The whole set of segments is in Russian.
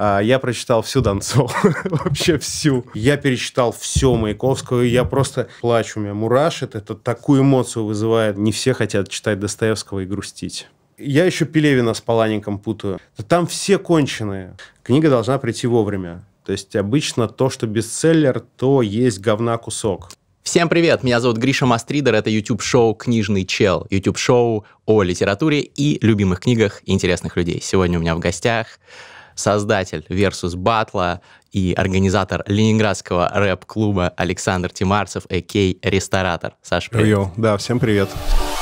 А я прочитал всю Донцову, вообще всю. Я перечитал все Маяковского, и я просто плачу, у меня мурашит. Это такую эмоцию вызывает. Не все хотят читать Достоевского и грустить. Я еще Пелевина с Паланником путаю. Там все конченые. Книга должна прийти вовремя. То есть обычно то, что бестселлер, то есть говна кусок. Всем привет, меня зовут Гриша Мастридер, это YouTube-шоу «Книжный чел», YouTube-шоу о литературе и любимых книгах интересных людей. Сегодня у меня в гостях создатель Versus Батла и организатор ленинградского рэп-клуба Александр Тимарцев, а.к.а. Ресторатор. Саша. привет. Йо, да, всем привет. Привет.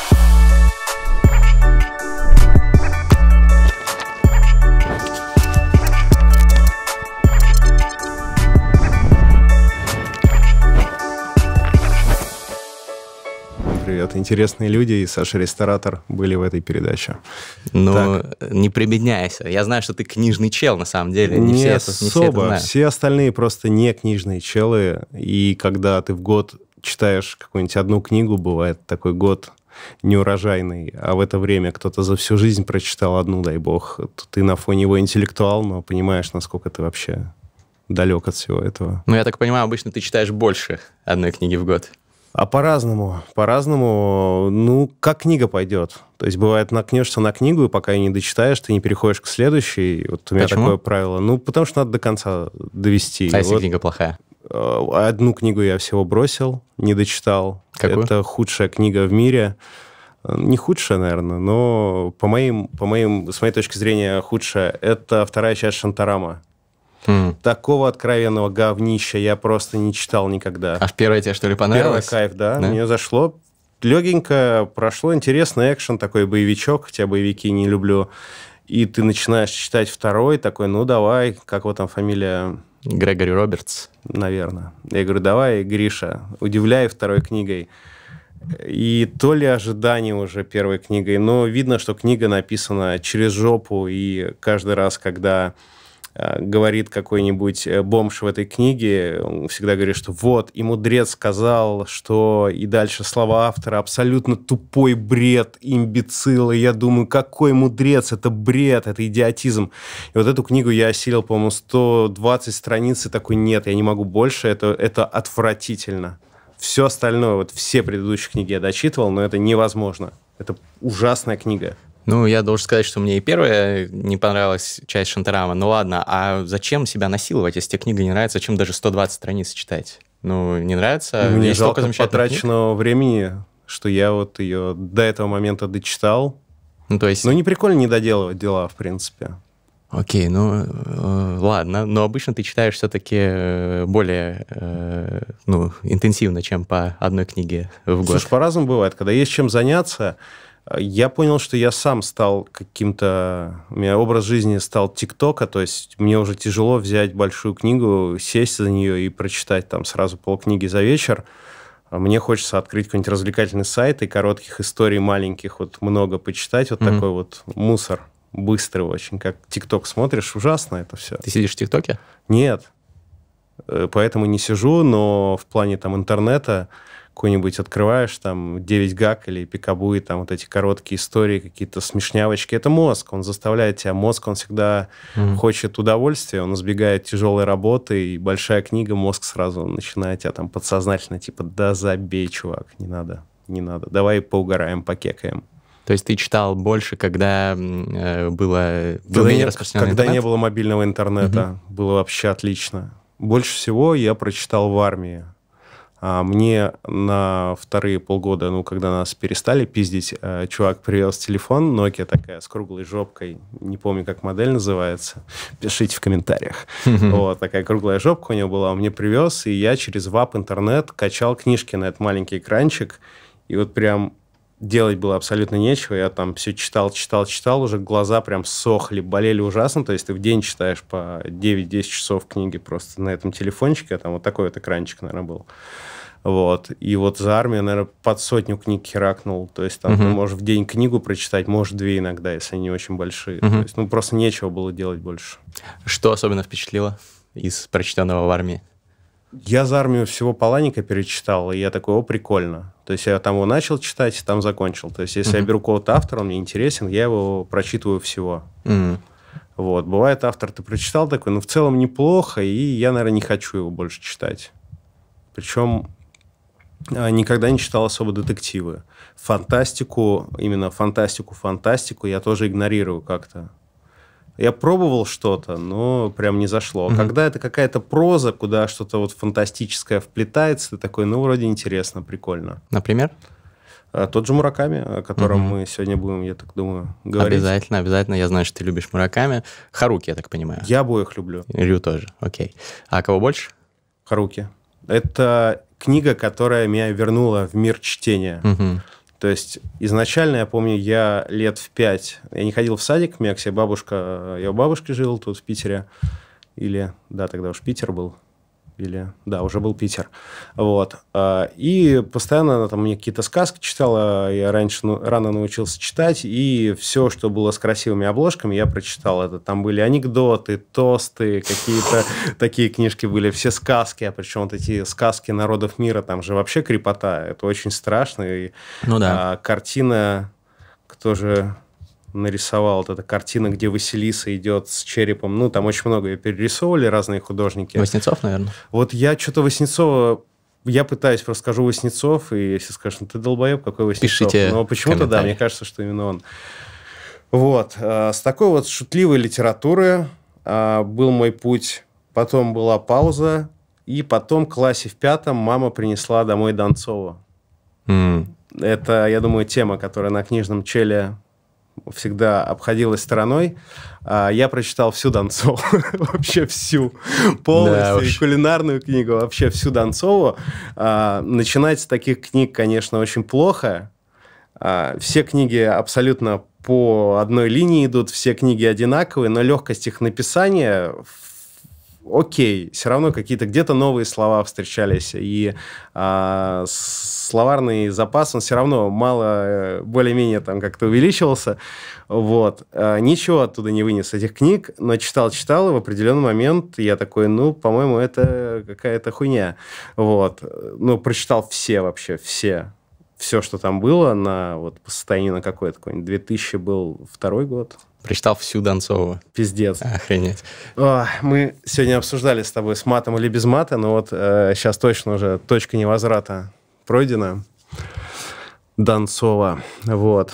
Это Интересные люди и Саша Ресторатор были в этой передаче. Ну, не прибедняйся. Я знаю, что ты книжный чел, на самом деле. Не, не все это, не особо. Все, это знают. все остальные просто не книжные челы. И когда ты в год читаешь какую-нибудь одну книгу, бывает такой год неурожайный, а в это время кто-то за всю жизнь прочитал одну, дай бог, то ты на фоне его интеллектуал, но понимаешь, насколько ты вообще далек от всего этого. Ну, я так понимаю, обычно ты читаешь больше одной книги в год. А по-разному, по-разному, ну, как книга пойдет. То есть бывает, накнешься на книгу, и пока ее не дочитаешь, ты не переходишь к следующей. Вот у меня Почему? такое правило. Ну, потому что надо до конца довести. А если вот. книга плохая? А, одну книгу я всего бросил, не дочитал. Какую? Это худшая книга в мире. Не худшая, наверное, но по моим, по моим, с моей точки зрения худшая. Это вторая часть Шантарама. Mm. Такого откровенного говнища я просто не читал никогда. А в первое тебе что ли понравилось? Первое кайф, да. да? Мне зашло. Легенько прошло, интересный экшен, такой боевичок, хотя боевики не люблю. И ты начинаешь читать второй, такой, ну давай, как вот там фамилия... Грегори Робертс. Наверное. Я говорю, давай, Гриша, удивляй второй книгой. И то ли ожидание уже первой книгой, но видно, что книга написана через жопу, и каждый раз, когда Э, говорит какой-нибудь э, бомж в этой книге, он всегда говорит, что вот, и мудрец сказал, что и дальше слова автора абсолютно тупой бред, имбецил, и я думаю, какой мудрец, это бред, это идиотизм. И вот эту книгу я осилил, по-моему, 120 страниц, и такой, нет, я не могу больше, это, это отвратительно. Все остальное, вот все предыдущие книги я дочитывал, но это невозможно. Это ужасная книга. Ну, я должен сказать, что мне и первая не понравилась часть Шантарама. Ну ладно, а зачем себя насиловать, если тебе книга не нравится? Зачем даже 120 страниц читать? Ну, не нравится? Мне Есть жалко потраченного книг. времени, что я вот ее до этого момента дочитал. Ну, то есть... Ну, не прикольно не доделывать дела, в принципе. Окей, ну э, ладно, но обычно ты читаешь все-таки э, более э, ну, интенсивно, чем по одной книге в год. Слушай, по-разному бывает. Когда есть чем заняться, Э, я понял, что я сам стал каким-то... У меня образ жизни стал ТикТока, то есть мне уже тяжело взять большую книгу, сесть за нее и прочитать там сразу полкниги за вечер. А мне хочется открыть какой-нибудь развлекательный сайт и коротких историй маленьких вот много почитать. Вот mm-hmm. такой вот мусор быстрый очень. Как ТикТок смотришь, ужасно это все. Ты сидишь в ТикТоке? Нет. Э, поэтому не сижу, но в плане там интернета какую-нибудь открываешь, там, 9 гак или пикабуи, там, вот эти короткие истории, какие-то смешнявочки. Это мозг, он заставляет тебя. Мозг, он всегда mm. хочет удовольствия, он избегает тяжелой работы, и большая книга, мозг сразу начинает тебя там подсознательно, типа, да забей, чувак, не надо, не надо, давай поугараем, покекаем. То есть ты читал больше, когда э, было, было не Когда интернет? не было мобильного интернета, угу. было вообще отлично. Больше всего я прочитал в армии. А мне на вторые полгода, ну, когда нас перестали пиздить, э, чувак привез телефон Nokia такая с круглой жопкой, не помню, как модель называется, пишите в комментариях. Вот, такая круглая жопка у него была, он мне привез, и я через вап интернет качал книжки на этот маленький экранчик, и вот прям делать было абсолютно нечего. Я там все читал, читал, читал, уже глаза прям сохли, болели ужасно. То есть ты в день читаешь по 9-10 часов книги просто на этом телефончике. А там вот такой вот экранчик, наверное, был. Вот. И вот за армию, наверное, под сотню книг херакнул. То есть там Uh ну, -huh. ты можешь в день книгу прочитать, может, две иногда, если они очень большие. Uh -huh. То есть, ну, просто нечего было делать больше. Что особенно впечатлило из прочитанного в армии? Я за армию всего Паланика перечитал, и я такой, о, прикольно. То есть я там его начал читать, там закончил. То есть если mm-hmm. я беру кого-то автора, он мне интересен, я его прочитываю всего. Mm-hmm. Вот. Бывает, автор ты прочитал такой, ну, в целом неплохо, и я, наверное, не хочу его больше читать. Причем а, никогда не читал особо детективы. Фантастику, именно фантастику-фантастику я тоже игнорирую как-то. Я пробовал что-то, но прям не зашло. Угу. Когда это какая-то проза, куда что-то вот фантастическое вплетается, ты такой, ну, вроде интересно, прикольно. Например? А, тот же Мураками, о котором угу. мы сегодня будем, я так думаю, говорить. Обязательно, обязательно. Я знаю, что ты любишь Мураками. Харуки, я так понимаю. Я обоих люблю. Рю тоже, окей. А кого больше? Харуки. Это книга, которая меня вернула в мир чтения. Угу. То есть изначально, я помню, я лет в пять, я не ходил в садик в Мексе, бабушка, я у бабушки жил тут в Питере, или, да, тогда уж Питер был, или да, уже был Питер. Вот. А, и постоянно она там мне какие-то сказки читала, я раньше ну, рано научился читать, и все, что было с красивыми обложками, я прочитал это. Там были анекдоты, тосты, какие-то такие книжки были, все сказки, а причем вот эти сказки народов мира, там же вообще крепота, это очень страшно. И, ну да. А, картина, кто же нарисовал. Вот эта картина, где Василиса идет с черепом. Ну, там очень много ее перерисовывали разные художники. Васнецов, наверное. Вот я что-то Васнецова я пытаюсь просто скажу Васнецов, и если скажешь, ну ты долбоеб, какой Васнецов. Пишите Но ну, а почему-то, да, мне кажется, что именно он. Вот. Э, с такой вот шутливой литературы э, был мой путь. Потом была пауза, и потом в классе в пятом мама принесла домой Донцова. Mm. Это, я думаю, тема, которая на книжном челе всегда обходилась стороной. А, я прочитал всю Донцову, вообще всю, полностью, да, и кулинарную книгу, вообще всю Донцову. А, начинать с таких книг, конечно, очень плохо. А, все книги абсолютно по одной линии идут, все книги одинаковые, но легкость их написания в окей, все равно какие-то где-то новые слова встречались, и а, словарный запас, он все равно мало, э, более-менее там как-то увеличивался, вот. А, ничего оттуда не вынес этих книг, но читал-читал, и в определенный момент я такой, ну, по-моему, это какая-то хуйня, вот. Ну, прочитал все вообще, все все, что там было на вот по состоянию на какое-то, какой-нибудь 2000 был второй год, Прочитал всю Донцову. Пиздец. Охренеть. О, а, мы сегодня обсуждали с тобой с матом или без мата, но вот э, сейчас точно уже точка невозврата пройдена. Донцова. Вот.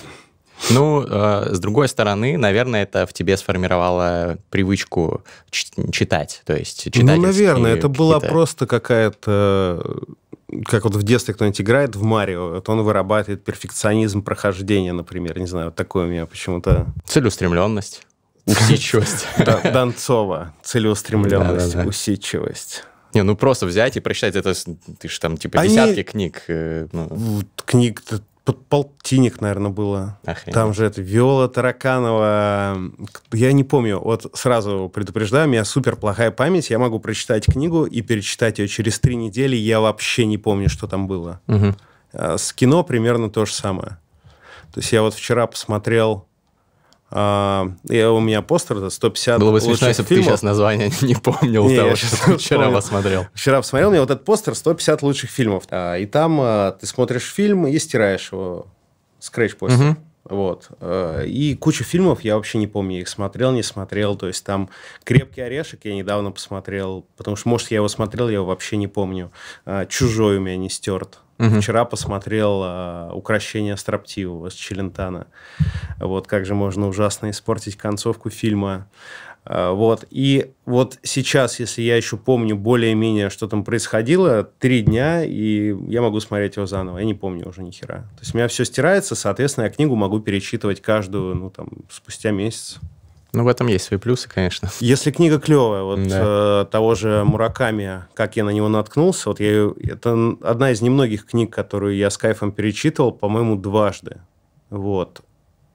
Ну, э, с другой стороны, наверное, это в тебе сформировало привычку читать, то есть читать. Ну, наверное, это была просто какая-то как вот в детстве кто-нибудь играет в Марио, вот он вырабатывает перфекционизм прохождения, например. Не знаю, вот такое у меня почему-то... Целеустремленность. Усидчивость. Донцова. Целеустремленность, усидчивость. Не, ну просто взять и прочитать это, ты же там типа десятки книг. Э, ну. Книг Тут полтинник, наверное, было. Охренеть. Там же это Виола Тараканова. Я не помню. Вот сразу предупреждаю, у меня супер плохая память. Я могу прочитать книгу и перечитать ее через три недели. Я вообще не помню, что там было. Угу. С кино примерно то же самое. То есть я вот вчера посмотрел а, я, у меня постер это 150 Было бы смешно, если бы ты сейчас название не помнил не, того, что вчера помню. посмотрел. Вчера посмотрел, у меня вот этот постер 150 лучших фильмов. А, и там а, ты смотришь фильм и стираешь его. Скретч постер. Угу. Вот. И кучу фильмов я вообще не помню, я их смотрел, не смотрел. То есть там «Крепкий орешек» я недавно посмотрел, потому что, может, я его смотрел, я его вообще не помню. «Чужой» у меня не стерт. Угу. Вчера посмотрел э, «Укращение строптивого» с Челентана. Вот как же можно ужасно испортить концовку фильма. Э, вот. И вот сейчас, если я еще помню более-менее, что там происходило, три дня, и я могу смотреть его заново. Я не помню уже ни хера. То есть у меня все стирается, соответственно, я книгу могу перечитывать каждую, ну, там, спустя месяц. Ну, в этом есть свои плюсы, конечно. Если книга клевая, вот да. э, того же Мураками, как я на него наткнулся, вот я это одна из немногих книг, которую я с кайфом перечитывал, по-моему, дважды. Вот.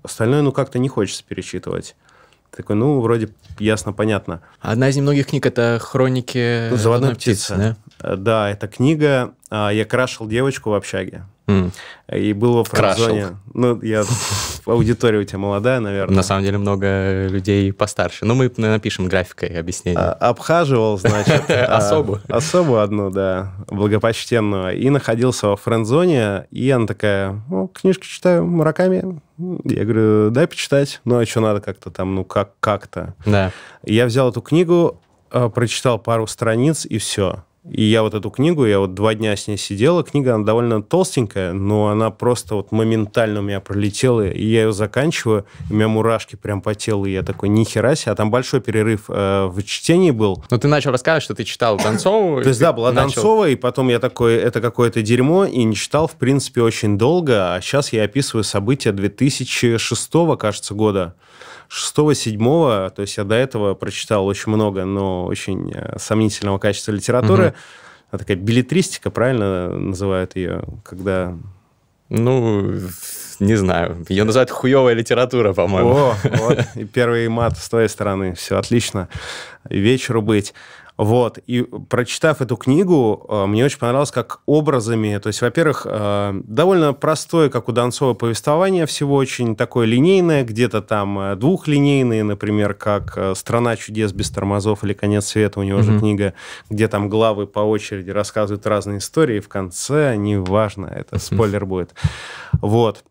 Остальное, ну, как-то не хочется перечитывать. Такой, ну, вроде ясно, понятно. Одна из немногих книг это хроники заводной птицы. птицы да? Э, да, эта книга. А, я крашил девочку в общаге. И был во френд Ну, я... Аудитория у тебя молодая, наверное. На самом деле много людей постарше. Ну, мы напишем графикой объяснение. А, обхаживал, значит. Особу. А, Особу одну, да, благопочтенную. И находился во френд-зоне, и она такая, ну, книжки читаю, Мураками. Я говорю, дай почитать. Ну, а что надо как-то там, ну, как-то. Да. Я взял эту книгу, а, прочитал пару страниц, и все и я вот эту книгу, я вот два дня с ней сидела. Книга, она довольно толстенькая, но она просто вот моментально у меня пролетела. И я ее заканчиваю, у меня мурашки прям по телу. И я такой, нихера себе. А там большой перерыв э, в чтении был. Но ты начал рассказывать, что ты читал Донцову. То есть, да, была начал... Донцова, и потом я такой, это какое-то дерьмо, и не читал, в принципе, очень долго. А сейчас я описываю события 2006, кажется, года. 6-7, то есть я до этого прочитал очень много, но очень э, сомнительного качества литературы история, такая билетристика, правильно называют ее, когда... Ну, не знаю. Ее называют хуевая литература, по-моему. О, вот. И первый мат с твоей стороны. Все отлично. вечеру быть. Вот. И прочитав эту книгу, э, мне очень понравилось, как образами... То есть, во-первых, э, довольно простое, как у Донцова, повествование всего очень такое линейное, где-то там э, двухлинейные, например, как «Страна чудес без тормозов» или «Конец света», у него mm-hmm. же книга, где там главы по очереди рассказывают разные истории, и в конце, неважно, это mm-hmm. спойлер будет. Вот.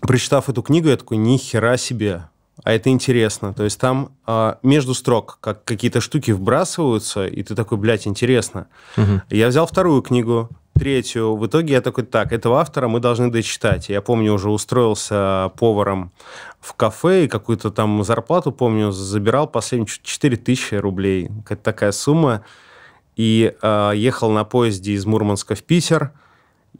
Прочитав эту книгу, я такой, ни хера себе, а это интересно. То есть там а, между строк как какие-то штуки вбрасываются, и ты такой, блядь, интересно. Угу. Я взял вторую книгу, третью. В итоге я такой, так, этого автора мы должны дочитать. Я помню, уже устроился поваром в кафе, и какую-то там зарплату, помню, забирал последние 4 тысячи рублей. Какая-то такая сумма. И э, ехал на поезде из Мурманска в Питер –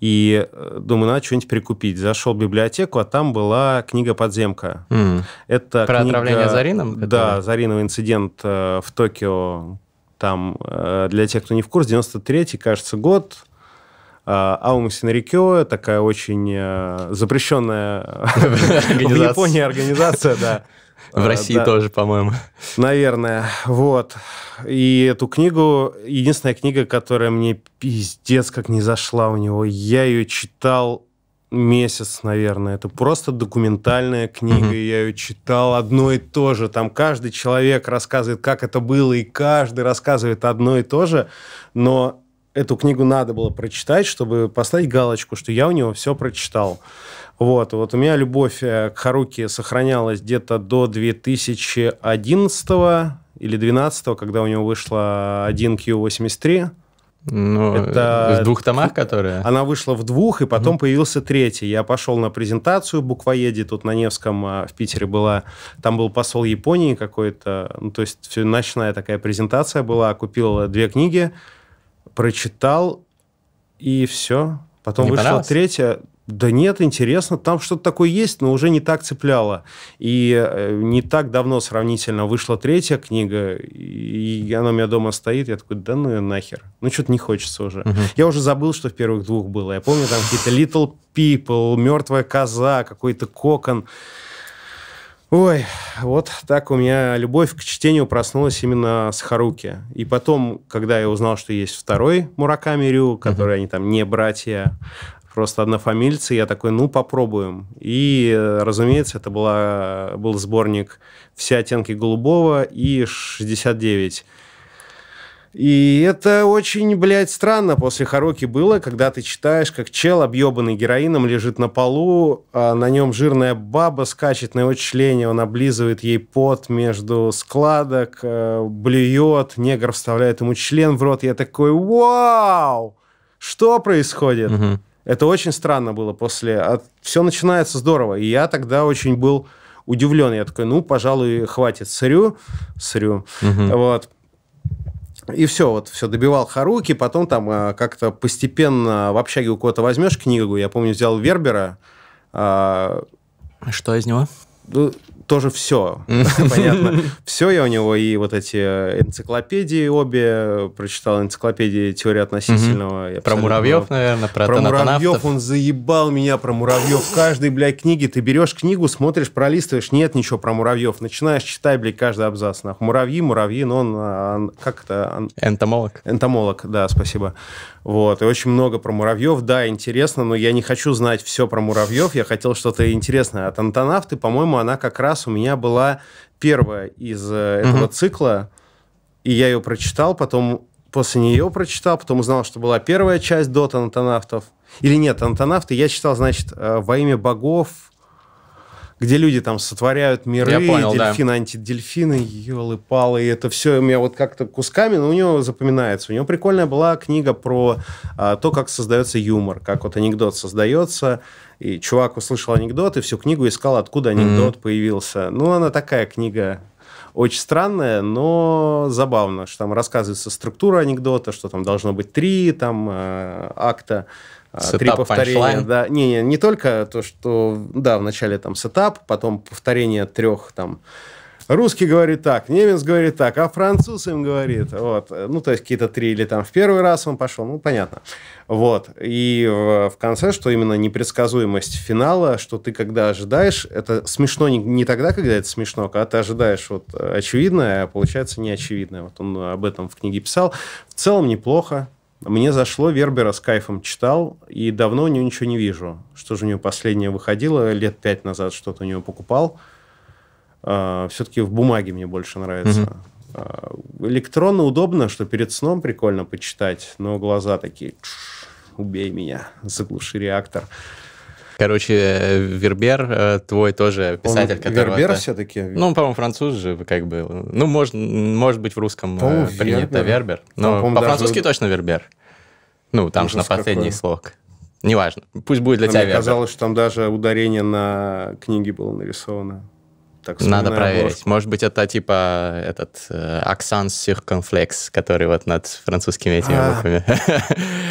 и э, думаю, надо что-нибудь прикупить. Зашел в библиотеку, а там была книга «Подземка». Mm. Это Про книга... отравление Зарином? Которая... Да, Зариновый инцидент э, в Токио. Там, э, для тех, кто не в курсе, 93-й, кажется, год. А, Аума Синрикё, такая очень запрещенная в Японии организация, да в а, России да. тоже, по-моему. Наверное, вот. И эту книгу, единственная книга, которая мне пиздец как не зашла у него, я ее читал месяц, наверное. Это просто документальная книга, mm-hmm. я ее читал одно и то же. Там каждый человек рассказывает, как это было, и каждый рассказывает одно и то же, но эту книгу надо было прочитать, чтобы поставить галочку, что я у него все прочитал. Вот, вот у меня любовь э, к Харуки сохранялась где-то до 2011 или 2012, когда у него вышла 1Q83. Ну, это в двух томах, которые? Она вышла в двух, и потом угу. появился третий. Я пошел на презентацию в Буквоеде, тут на Невском а, в Питере была. Там был посол Японии какой-то. Ну, то есть все, ночная такая презентация была. Купил э, две книги, прочитал, и все. Потом Не вышла третья. Да нет, интересно, там что-то такое есть, но уже не так цепляло. И э, не так давно сравнительно вышла третья книга, и она у меня дома стоит, я такой, да ну ее нахер. Ну что-то не хочется уже. Угу. Я уже забыл, что в первых двух было. Я помню там какие-то Little People, Мертвая коза, какой-то кокон. Ой, вот так у меня любовь к чтению проснулась именно с Харуки. И потом, когда я узнал, что есть второй Мураками Рю, который mm-hmm. они там не братья, просто однофамильцы. Я такой, ну, попробуем. И, разумеется, это была, был сборник «Все оттенки голубого» и «69». И это очень, блядь, странно после Харуки было, когда ты читаешь, как чел, объебанный героином, лежит на полу, а на нем жирная баба скачет на его члене, он облизывает ей пот между складок, э, блюет, негр вставляет ему член в рот. Я такой, вау! Что происходит? Угу. Это очень странно было после... А все начинается здорово. И я тогда очень был удивлен. Я такой, ну, пожалуй, хватит сырю. Сырю. Угу. Вот. И все, вот все, добивал Харуки, потом там э, как-то постепенно в общаге у кого-то возьмешь книгу, я помню, взял Вербера. А, а что из него? Ну, тоже все, понятно. Все я у него, и вот эти энциклопедии обе, прочитал энциклопедии теории относительного. Про муравьев, наверное, про Про муравьев, он заебал меня про муравьев. В каждой, блядь, книге ты берешь книгу, смотришь, пролистываешь, нет ничего про муравьев. Начинаешь читать, блядь, каждый абзац. Нахуй. Муравьи, муравьи, но он, а, как это? Энтомолог. Энтомолог, да, спасибо. Вот, и очень много про муравьев, да, интересно, но я не хочу знать все про муравьев, я хотел что-то интересное. От а антонавты, по-моему, она как раз раз у меня была первая из э, этого угу. цикла, и я ее прочитал, потом после нее прочитал, потом узнал, что была первая часть Дота Антонавтов, Или нет, Антонавты? я читал, значит, э, «Во имя богов», где люди там сотворяют миры, я понял, дельфины, да. антидельфины, елы-палы, и это все у меня вот как-то кусками, но у него запоминается. У него прикольная была книга про а, то, как создается юмор, как вот анекдот создается, и чувак услышал анекдот и всю книгу искал, откуда анекдот mm-hmm. появился. Ну, она такая книга очень странная, но забавно, что там рассказывается структура анекдота, что там должно быть три там э, акта. Сетап, э, три повторения, панчлайн. да. Не, не, не только то, что, да, вначале там сетап, потом повторение трех там русский говорит так, немец говорит так, а француз им говорит. Вот. Ну, то есть какие-то три или там в первый раз он пошел, ну, понятно. Вот. И в конце, что именно непредсказуемость финала, что ты когда ожидаешь, это смешно не, не тогда, когда это смешно, а когда ты ожидаешь вот очевидное, а получается неочевидное. Вот он об этом в книге писал. В целом неплохо. Мне зашло, Вербера с кайфом читал, и давно у него ничего не вижу. Что же у него последнее выходило, лет пять назад что-то у него покупал. А, все-таки в бумаге мне больше нравится. Угу. Электронно удобно, что перед сном прикольно почитать, но глаза такие, убей меня, заглуши реактор. Короче, Вербер э, твой тоже писатель, Он, которого... Вербер все-таки? Ну, по-моему, француз же как бы... Ну, может, может быть, в русском э, по принято Вербер. но по по-французски даже... точно Вербер. Ну, там же на последний какой. слог. Неважно. Пусть будет для а тебя Мне Вербер. казалось, что там даже ударение на книге было нарисовано так Надо проверить. Обложку. Может быть, это типа э, этот э, Оксан Сирконфлекс, который вот над французскими этими а, буквами.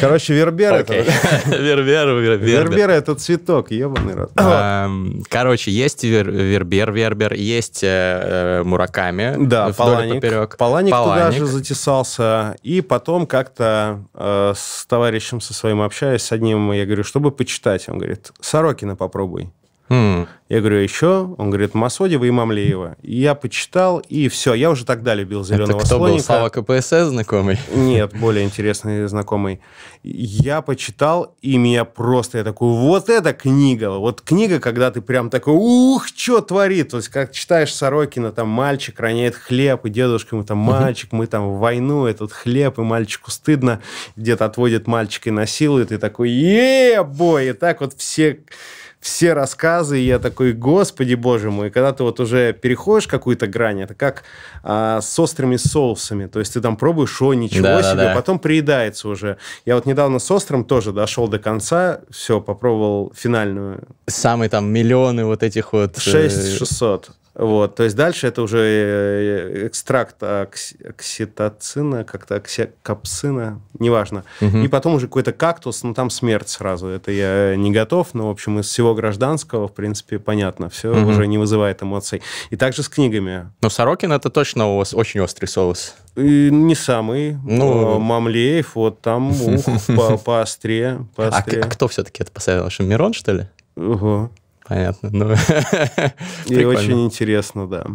Короче, вербер okay. это. вербер, вербер. Вербер это цветок, ебаный рот. Эм, короче, есть вер, вербер, вербер, есть э, э мураками. Да, Паланик. Поперек. Паланик. Паланик туда же затесался. И потом как-то э, с товарищем со своим общаюсь, с одним, я говорю, чтобы почитать. Он говорит, Сорокина попробуй. Mm. Я говорю, еще? Он говорит, Масодева и Мамлеева. И я почитал, и все, я уже тогда любил «Зеленого Это кто слоника. был, Слава КПСС знакомый? Нет, более интересный знакомый. Я почитал, и меня просто, я такой, вот эта книга, вот книга, когда ты прям такой, ух, что творит, то есть как читаешь Сорокина, там мальчик роняет хлеб, и дедушка ему там мальчик, мы там в войну, этот хлеб, и мальчику стыдно, дед отводит мальчика и насилует, и такой, е-бой, и так вот все все рассказы, и я такой, господи боже мой, и когда ты вот уже переходишь какую-то грань, это как а, с острыми соусами, то есть ты там пробуешь, о, ничего да, себе, да, да. потом приедается уже. Я вот недавно с острым тоже дошел до конца, все, попробовал финальную. Самые там миллионы вот этих вот... 6 э, 600. Вот, то есть дальше это уже э, экстракт окситоцина, как-то оксикапсина, неважно. Угу. И потом уже какой-то кактус, ну там смерть сразу. Это я не готов, но, в общем, из всего гражданского, в принципе, понятно. Все угу. уже не вызывает эмоций. И также с книгами. Но Сорокин это точно у вас очень острый соус. И не самый. Ну... А ну. Мамлеев, вот там, ух, по поострее. А, а кто все-таки это поставил? Мирон, что ли? Угу. Понятно. Ну, и очень интересно, да.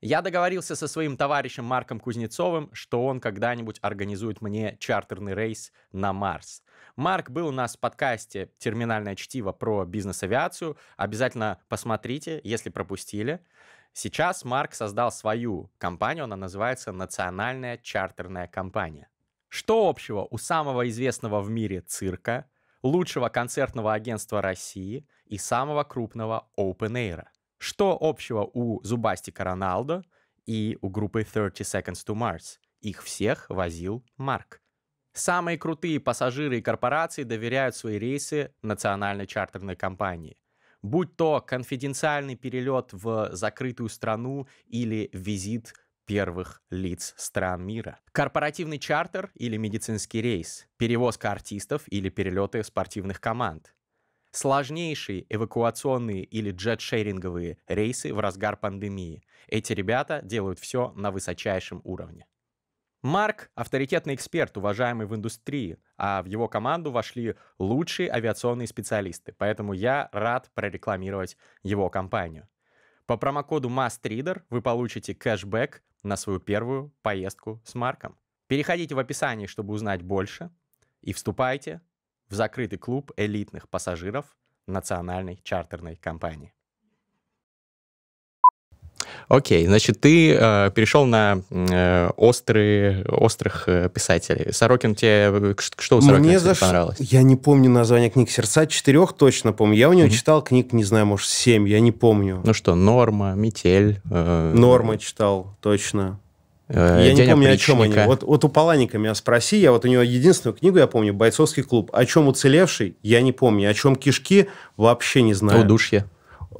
Я договорился со своим товарищем Марком Кузнецовым, что он когда-нибудь организует мне чартерный рейс на Марс. Марк был у нас в подкасте «Терминальное чтиво» про бизнес-авиацию. Обязательно посмотрите, если пропустили. Сейчас Марк создал свою компанию, она называется «Национальная чартерная компания». Что общего у самого известного в мире цирка – лучшего концертного агентства России и самого крупного Open Air. Что общего у Зубастика Роналдо и у группы 30 Seconds to Mars? Их всех возил Марк. Самые крутые пассажиры и корпорации доверяют свои рейсы национальной чартерной компании. Будь то конфиденциальный перелет в закрытую страну или визит первых лиц стран мира. Корпоративный чартер или медицинский рейс, перевозка артистов или перелеты спортивных команд. Сложнейшие эвакуационные или джет-шеринговые рейсы в разгар пандемии. Эти ребята делают все на высочайшем уровне. Марк – авторитетный эксперт, уважаемый в индустрии, а в его команду вошли лучшие авиационные специалисты, поэтому я рад прорекламировать его компанию. По промокоду MASTREADER вы получите кэшбэк на свою первую поездку с Марком. Переходите в описание, чтобы узнать больше, и вступайте в закрытый клуб элитных пассажиров национальной чартерной компании. Окей, значит, ты э, перешел на э, острые, острых э, писателей. Сорокин тебе... Э, что у Сорокина Мне за понравилось? Я не помню название книг «Сердца». Четырех точно помню. Я у него mm-hmm. читал книг, не знаю, может, семь, я не помню. Ну что, «Норма», «Метель». Э... «Норма» читал, точно. Э, я не помню, о чем они. Вот, вот у Паланика меня спроси, я вот у него единственную книгу я помню, «Бойцовский клуб». О чем уцелевший, я не помню. О чем кишки, вообще не знаю. Удушье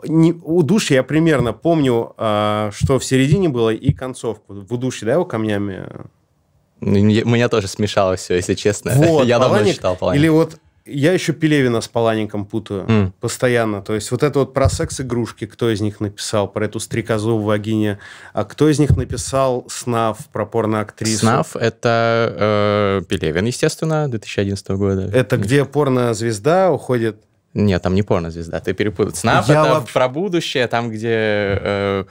не, удушье я примерно помню, а, что в середине было и концовку. В удушье, да, его камнями? У Меня тоже смешалось все, если честно. Вот, я давно читал Поланик. Или вот я еще Пелевина с Палаником путаю mm. постоянно. То есть вот это вот про секс-игрушки, кто из них написал, про эту стрекозу в вагине, а кто из них написал Снав про порно-актрису? «Снаф» Снав это э, Пелевин, естественно, 2011 года. Это где порно-звезда уходит нет, там не порно порнозвезда, ты перепутал. Снап я это вообще... про будущее, там, где э,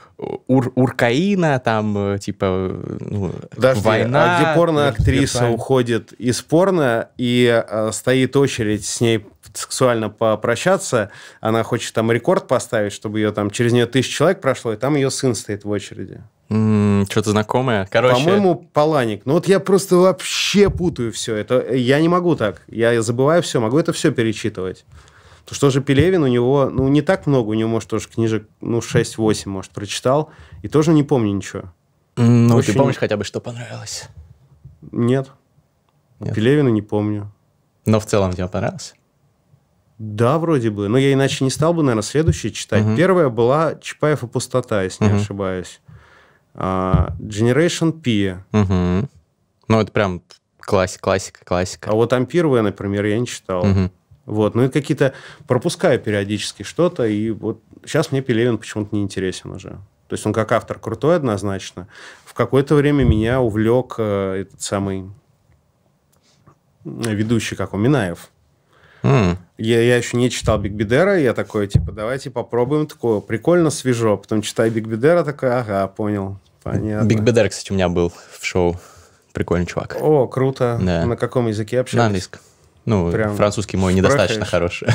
ур Уркаина, там, э, типа, ну, Подожди, война. А где порно-актриса уходит из порно, и э, стоит очередь с ней сексуально попрощаться, она хочет там рекорд поставить, чтобы ее там через нее тысяч человек прошло, и там ее сын стоит в очереди. Что-то знакомое. Короче... По-моему, Паланик. Ну вот я просто вообще путаю все это. Я не могу так. Я забываю все, могу это все перечитывать. То что же Пелевин у него, ну, не так много, у него, может, тоже книжек, ну, 6-8, может, прочитал, и тоже не помню ничего. Ну, Очень... ты помнишь хотя бы, что понравилось? Нет. Нет. Пелевина не помню. Но в целом тебе понравилось? Да, вроде бы. Но я иначе не стал бы, наверное, следующее читать. Угу. Первая была «Чапаев и пустота», если угу. не ошибаюсь. А, Generation P. Угу. Ну, это прям классика, классика, классика. А вот «Ампировая», например, я не читал. Угу. Вот. Ну и какие-то пропускаю периодически что-то. И вот сейчас мне Пелевин почему-то не интересен уже. То есть он как автор крутой однозначно. В какое-то время меня увлек э, этот самый ведущий, как у Минаев. Mm. Я, я еще не читал Биг Бидера, я такой, типа, давайте попробуем такое. Прикольно, свежо. Потом читаю Биг Бидера, такой, ага, понял, понятно. Биг Бидер, кстати, у меня был в шоу. Прикольный чувак. О, круто. Да. На каком языке общались? На английском. Ну, Прям французский мой недостаточно хороший.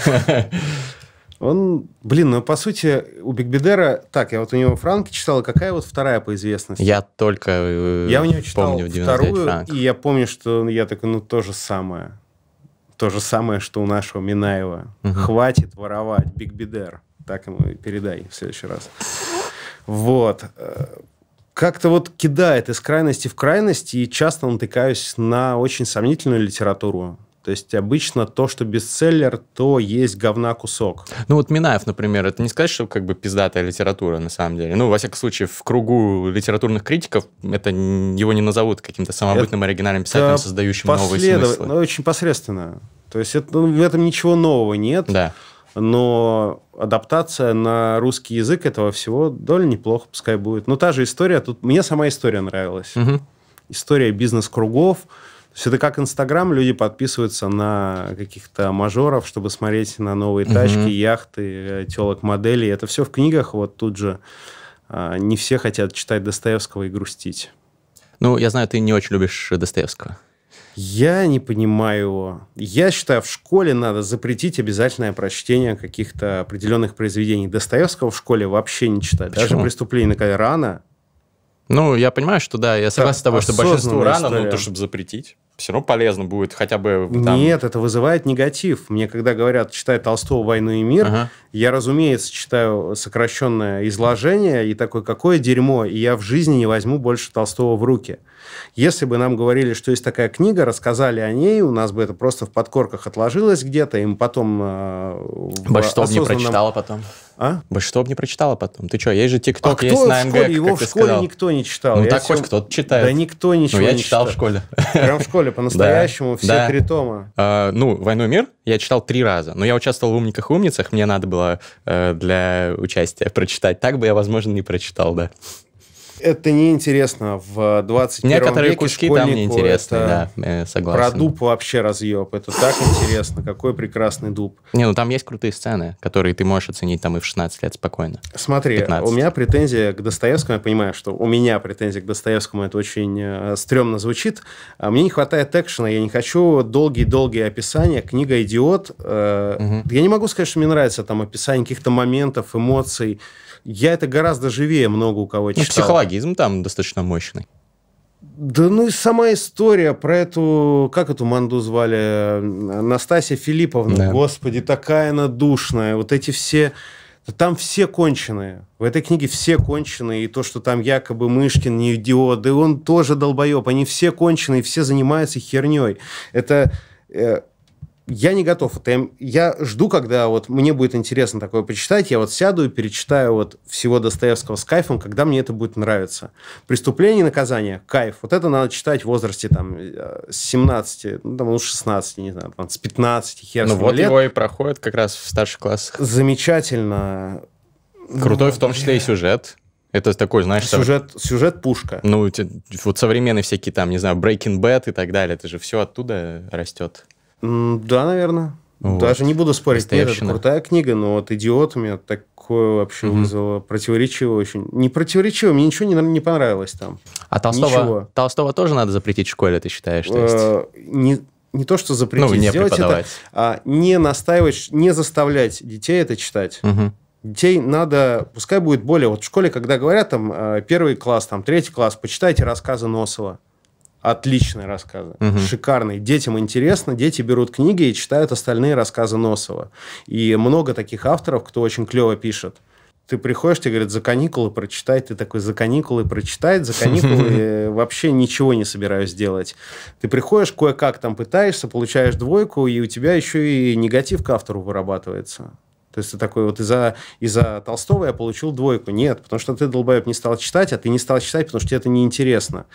Он, блин, ну, по сути, у Бигбидера... Так, я вот у него франки читал, какая вот вторая по известности? Я только э, Я у него читал помню вторую, Франк. и я помню, что я такой, ну, то же самое. То же самое, что у нашего Минаева. Угу. Хватит воровать, Бигбидер. Так ему и передай в следующий раз. Вот. Э, как-то вот кидает из крайности в крайность, и часто натыкаюсь на очень сомнительную литературу. То есть обычно то, что бестселлер, то есть говна кусок. Ну вот Минаев, например, это не сказать, что как бы пиздатая литература на самом деле. Ну, во всяком случае, в кругу литературных критиков это его не назовут каким-то самобытным это оригинальным писателем, создающим новые смыслы. Ну, очень посредственно. То есть это, ну, в этом ничего нового нет. Да. Но адаптация на русский язык этого всего довольно неплохо, пускай будет. Но та же история, тут мне сама история нравилась. Угу. История бизнес-кругов, есть это как Инстаграм, люди подписываются на каких-то мажоров, чтобы смотреть на новые тачки, угу. яхты, э, телок модели. Это все в книгах, вот тут же а, не все хотят читать Достоевского и грустить. Ну, я знаю, ты не очень любишь Достоевского. Я не понимаю его. Я считаю, в школе надо запретить обязательное прочтение каких-то определенных произведений. Достоевского в школе вообще не читать. Почему? Даже «Преступление на рано». Ну, я понимаю, что да, я согласен с тобой, что большинство рано, история. ну, то, чтобы запретить все равно полезно будет хотя бы... Там... Нет, это вызывает негатив. Мне когда говорят, читай Толстого «Войну и мир», ага. я, разумеется, читаю сокращенное изложение и такое, какое дерьмо, и я в жизни не возьму больше Толстого в руки. Если бы нам говорили, что есть такая книга, рассказали о ней, у нас бы это просто в подкорках отложилось где-то, им потом... Э, Большинство осознанном... не прочитала потом. А? Большинство бы не прочитала потом. Ты что, есть же а ТикТок, а кто есть на МГ, как Его в школе сказал. никто не читал. Ну я так всем... хоть кто-то читает. Да никто ничего ну, я не читал. читал в школе. Прям в школе, по-настоящему, все да. три тома. А, ну, «Войну и мир» я читал три раза. Но я участвовал в «Умниках и умницах», мне надо было э, для участия прочитать. Так бы я, возможно, не прочитал, да. Это неинтересно в 21 Некоторые веке куски там неинтересны, это... да, э, согласен. Про дуб вообще разъеб, это так интересно, какой прекрасный дуб. Не, ну там есть крутые сцены, которые ты можешь оценить там и в 16 лет спокойно. Смотри, 15. у меня претензия к Достоевскому, я понимаю, что у меня претензия к Достоевскому, это очень э, стрёмно звучит. А мне не хватает экшена, я не хочу долгие-долгие описания, книга «Идиот». угу. Я не могу сказать, что мне нравится там описание каких-то моментов, эмоций я это гораздо живее много у кого ну, читал. Ну, психологизм там достаточно мощный. Да ну и сама история про эту, как эту манду звали, Настасья Филипповна, да. господи, такая надушная, вот эти все, там все конченые, в этой книге все конченые, и то, что там якобы Мышкин не идиот, и он тоже долбоеб, они все конченые, все занимаются херней. Это э, я не готов. Это я, я жду, когда вот мне будет интересно такое почитать. Я вот сяду и перечитаю вот всего Достоевского с кайфом, когда мне это будет нравиться. «Преступление и наказание» – кайф. Вот это надо читать в возрасте там э, с 17, ну, там, ну, 16, не знаю, там, с 15 хер Ну, вот лет. его и проходит как раз в старших классах. Замечательно. Крутой ну, в том числе и сюжет. Это такой, знаешь... Сюжет, со... сюжет пушка. Ну, вот современные всякие там, не знаю, Breaking Bad и так далее. Это же все оттуда растет. Да, наверное. Вот. Даже не буду спорить, нет, это крутая книга, но вот «Идиот» у меня такое вообще угу. вызвало противоречиво очень. Не противоречиво, мне ничего не, не понравилось там. А Толстого, Толстого тоже надо запретить в школе, ты считаешь? То есть? Э, не, не то, что запретить, ну, не сделать это, а не настаивать, не заставлять детей это читать. Угу детей надо, пускай будет более, вот в школе, когда говорят, там, э, первый класс, там, третий класс, почитайте рассказы Носова отличные рассказы, угу. шикарные. Детям интересно, дети берут книги и читают остальные рассказы Носова. И много таких авторов, кто очень клево пишет. Ты приходишь, тебе говорят, за каникулы прочитай. Ты такой, за каникулы прочитать, за каникулы вообще ничего не собираюсь делать. Ты приходишь, кое-как там пытаешься, получаешь двойку, и у тебя еще и негатив к автору вырабатывается. То есть ты такой вот из-за из Толстого я получил двойку. Нет, потому что ты, долбоеб, не стал читать, а ты не стал читать, потому что тебе это неинтересно.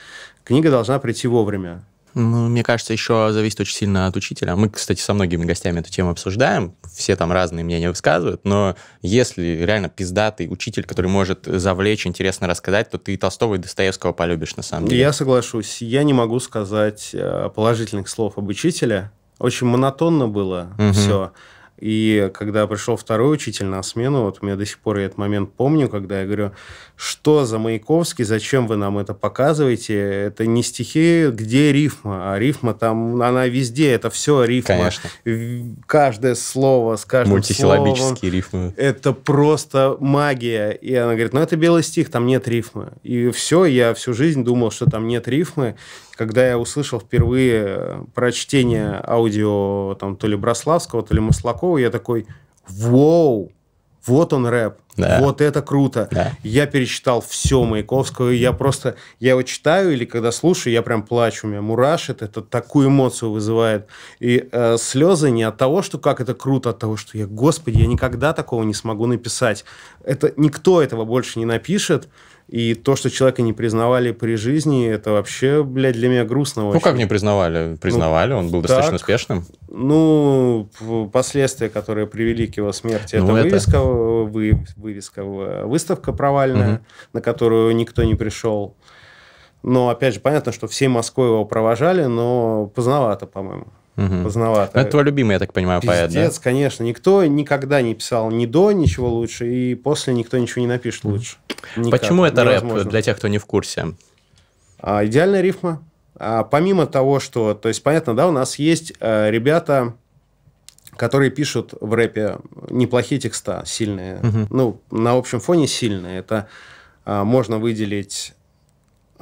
Книга должна прийти вовремя. Ну, мне кажется, еще зависит очень сильно от учителя. Мы, кстати, со многими гостями эту тему обсуждаем, все там разные мнения высказывают, но если реально пиздатый учитель, который может завлечь, интересно рассказать, то ты Толстого и Достоевского полюбишь, на самом деле. Я соглашусь. Я не могу сказать э, положительных слов об учителе. Очень монотонно было угу. все. И когда пришел второй учитель на смену, вот у меня до сих пор я этот момент помню, когда я говорю, что за Маяковский, зачем вы нам это показываете? Это не стихи, где рифма, а рифма там, она везде, это все рифма. Конечно. Каждое слово с каждым Мультисилабические словом, рифмы. Это просто магия. И она говорит, ну это белый стих, там нет рифмы. И все, я всю жизнь думал, что там нет рифмы когда я услышал впервые э, прочтение аудио там, то ли Брославского, то ли Маслакова, я такой «Воу!» Вот он рэп, да. вот это круто. Да. Я перечитал все Маяковского, и я просто, я его читаю или когда слушаю, я прям плачу, у меня мурашит, это такую эмоцию вызывает. И э, слезы не от того, что как это круто, а от того, что я, господи, я никогда такого не смогу написать. Это никто этого больше не напишет. И то, что человека не признавали при жизни, это вообще, блядь, для меня грустно. Очень. Ну, как не признавали? Ну, признавали, ну, он был так, достаточно успешным. Ну, последствия, которые привели к его смерти, ну, это, это... Вывеска, вы, вывеска, выставка провальная, угу. на которую никто не пришел. Но, опять же, понятно, что всей Москвой его провожали, но поздновато, по-моему угу. поздновато. Но это твой любимый, я так понимаю, Пиздец, поэт, да? конечно. Никто никогда не писал ни до ничего лучше, и после никто ничего не напишет лучше. Никак. Почему это Невозможно. рэп для тех, кто не в курсе? А, идеальная рифма. А, помимо того, что... То есть, понятно, да, у нас есть а, ребята которые пишут в рэпе неплохие текста, сильные. Угу. Ну, на общем фоне сильные. Это а, можно выделить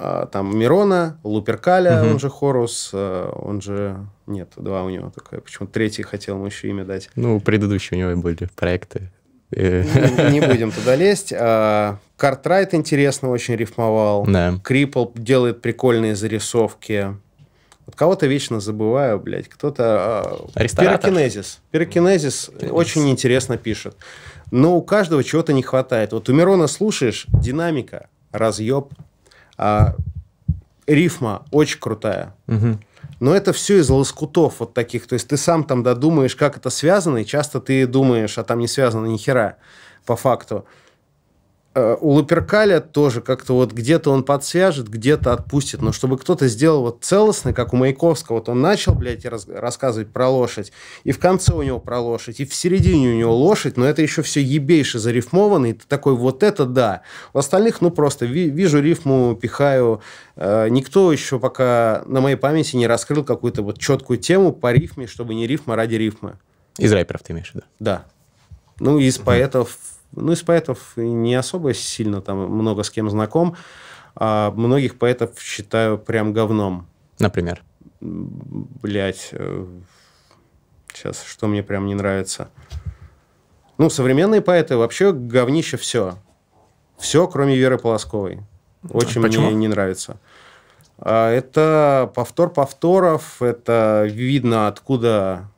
а, там Мирона, Луперкаля, угу. он же Хорус, а, он же... Нет, два у него такое. Почему третий хотел ему еще имя дать? Ну, предыдущие у него были проекты. Не, не будем туда лезть. А, Картрайт интересно очень рифмовал. Да. Крипл делает прикольные зарисовки. Вот кого-то вечно забываю, блядь. Кто-то... Пирокинезис. Пирокинезис очень интересно пишет. Но у каждого чего-то не хватает. Вот у Мирона слушаешь, динамика, разъеб, а, рифма очень крутая. Угу. Но это все из лоскутов вот таких. То есть ты сам там додумаешь, как это связано, и часто ты думаешь, а там не связано ни хера по факту. Э, у Луперкаля тоже как-то вот где-то он подсвяжет, где-то отпустит. Но чтобы кто-то сделал вот целостный, как у Маяковского, вот он начал, блядь, раз, рассказывать про лошадь, и в конце у него про лошадь, и в середине у него лошадь, но это еще все ебейше зарифмовано, и ты такой, вот это да. У остальных, ну, просто ви, вижу рифму, пихаю. Э, никто еще пока на моей памяти не раскрыл какую-то вот четкую тему по рифме, чтобы не рифма ради рифмы. Из рэперов ты имеешь в виду? Да. Ну, из угу. поэтов ну, из поэтов не особо сильно там много с кем знаком. А многих поэтов считаю прям говном. Например? Блять, сейчас э, что мне прям не нравится. Ну, современные поэты вообще говнище все. Все, кроме Веры Полосковой. Очень Почему? мне не нравится. А это повтор повторов, это видно, откуда,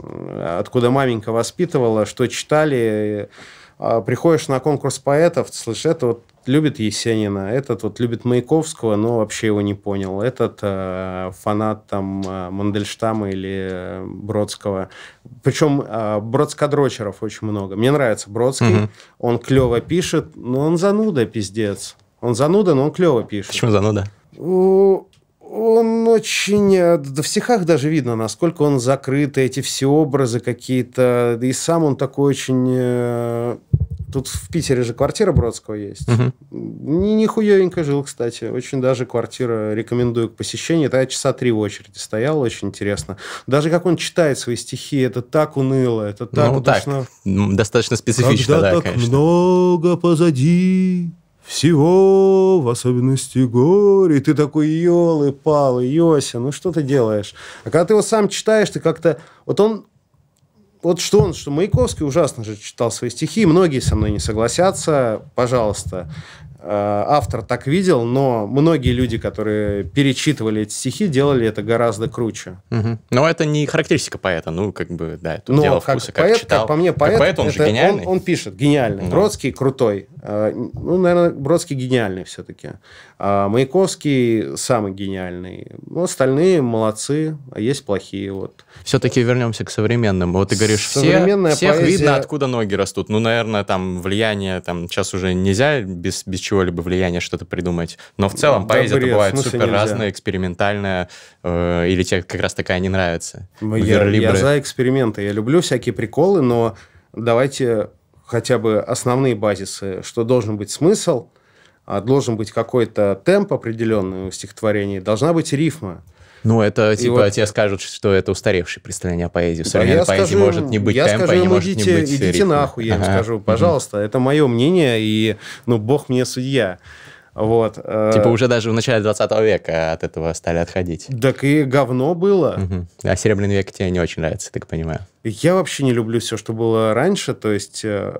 э, откуда маменька воспитывала, что читали. А, приходишь на конкурс поэтов, слышишь, это вот любит Есенина, этот вот любит Маяковского, но вообще его не понял. Этот э, фанат там э, Мандельштама или э, Бродского. Причем э, Бродскодрочеров очень много. Мне нравится Бродский, угу. он клево пишет, но он зануда, пиздец. Он зануда, но он клево пишет. Почему зануда? он очень... Э, да в стихах даже видно, насколько он закрыт, эти все образы какие-то. И сам он такой очень... Э, тут в Питере же квартира Бродского есть. Угу. Ни, жил, кстати. Очень даже квартира рекомендую к посещению. Тогда часа три в очереди стоял, очень интересно. Даже как он читает свои стихи, это так уныло, это так... Ну, удачно... так, достаточно специфично, Когда да, так конечно. много позади, всего, в особенности горе. И ты такой, елы пал, Йося, ну что ты делаешь? А когда ты его сам читаешь, ты как-то... Вот он вот что он, что Маяковский ужасно же читал свои стихи, многие со мной не согласятся, пожалуйста. Э, автор так видел, но многие люди, которые перечитывали эти стихи, делали это гораздо круче. Угу. Но это не характеристика поэта, ну, как бы, да, это но дело как вкуса, как поэт, читал. Как по мне, поэт, как поэт он это, же гениальный. Он, он пишет, гениальный. Ну. Бродский крутой. Э, ну, наверное, Бродский гениальный все-таки. А Маяковский самый гениальный. Ну, остальные молодцы, а есть плохие. Вот. Все-таки вернемся к современным. Вот ты говоришь, Современная все, всех поэзия... видно, откуда ноги растут. Ну, наверное, там влияние, там сейчас уже нельзя без, без чего чего-либо влияния что-то придумать. Но в целом да, поэзия бред, бывает супер нельзя. разная, экспериментальная, э, или тебе как раз такая не нравится. Ну, я, Верлибры. я за эксперименты, я люблю всякие приколы, но давайте хотя бы основные базисы, что должен быть смысл, а должен быть какой-то темп определенный у стихотворения, должна быть рифма. Ну, это типа вот... тебе скажут, что это устаревшее представление о поэзии. Да, Современной поэзии может не быть я темпа, скажу, не может идите, не быть идите ритма. нахуй, я ага. им скажу, пожалуйста. Угу. Это мое мнение, и, ну, бог мне судья. Вот. Э, типа уже даже в начале 20 века от этого стали отходить. Так и говно было. Угу. А Серебряный век тебе не очень нравится, так понимаю. Я вообще не люблю все, что было раньше. То есть, э,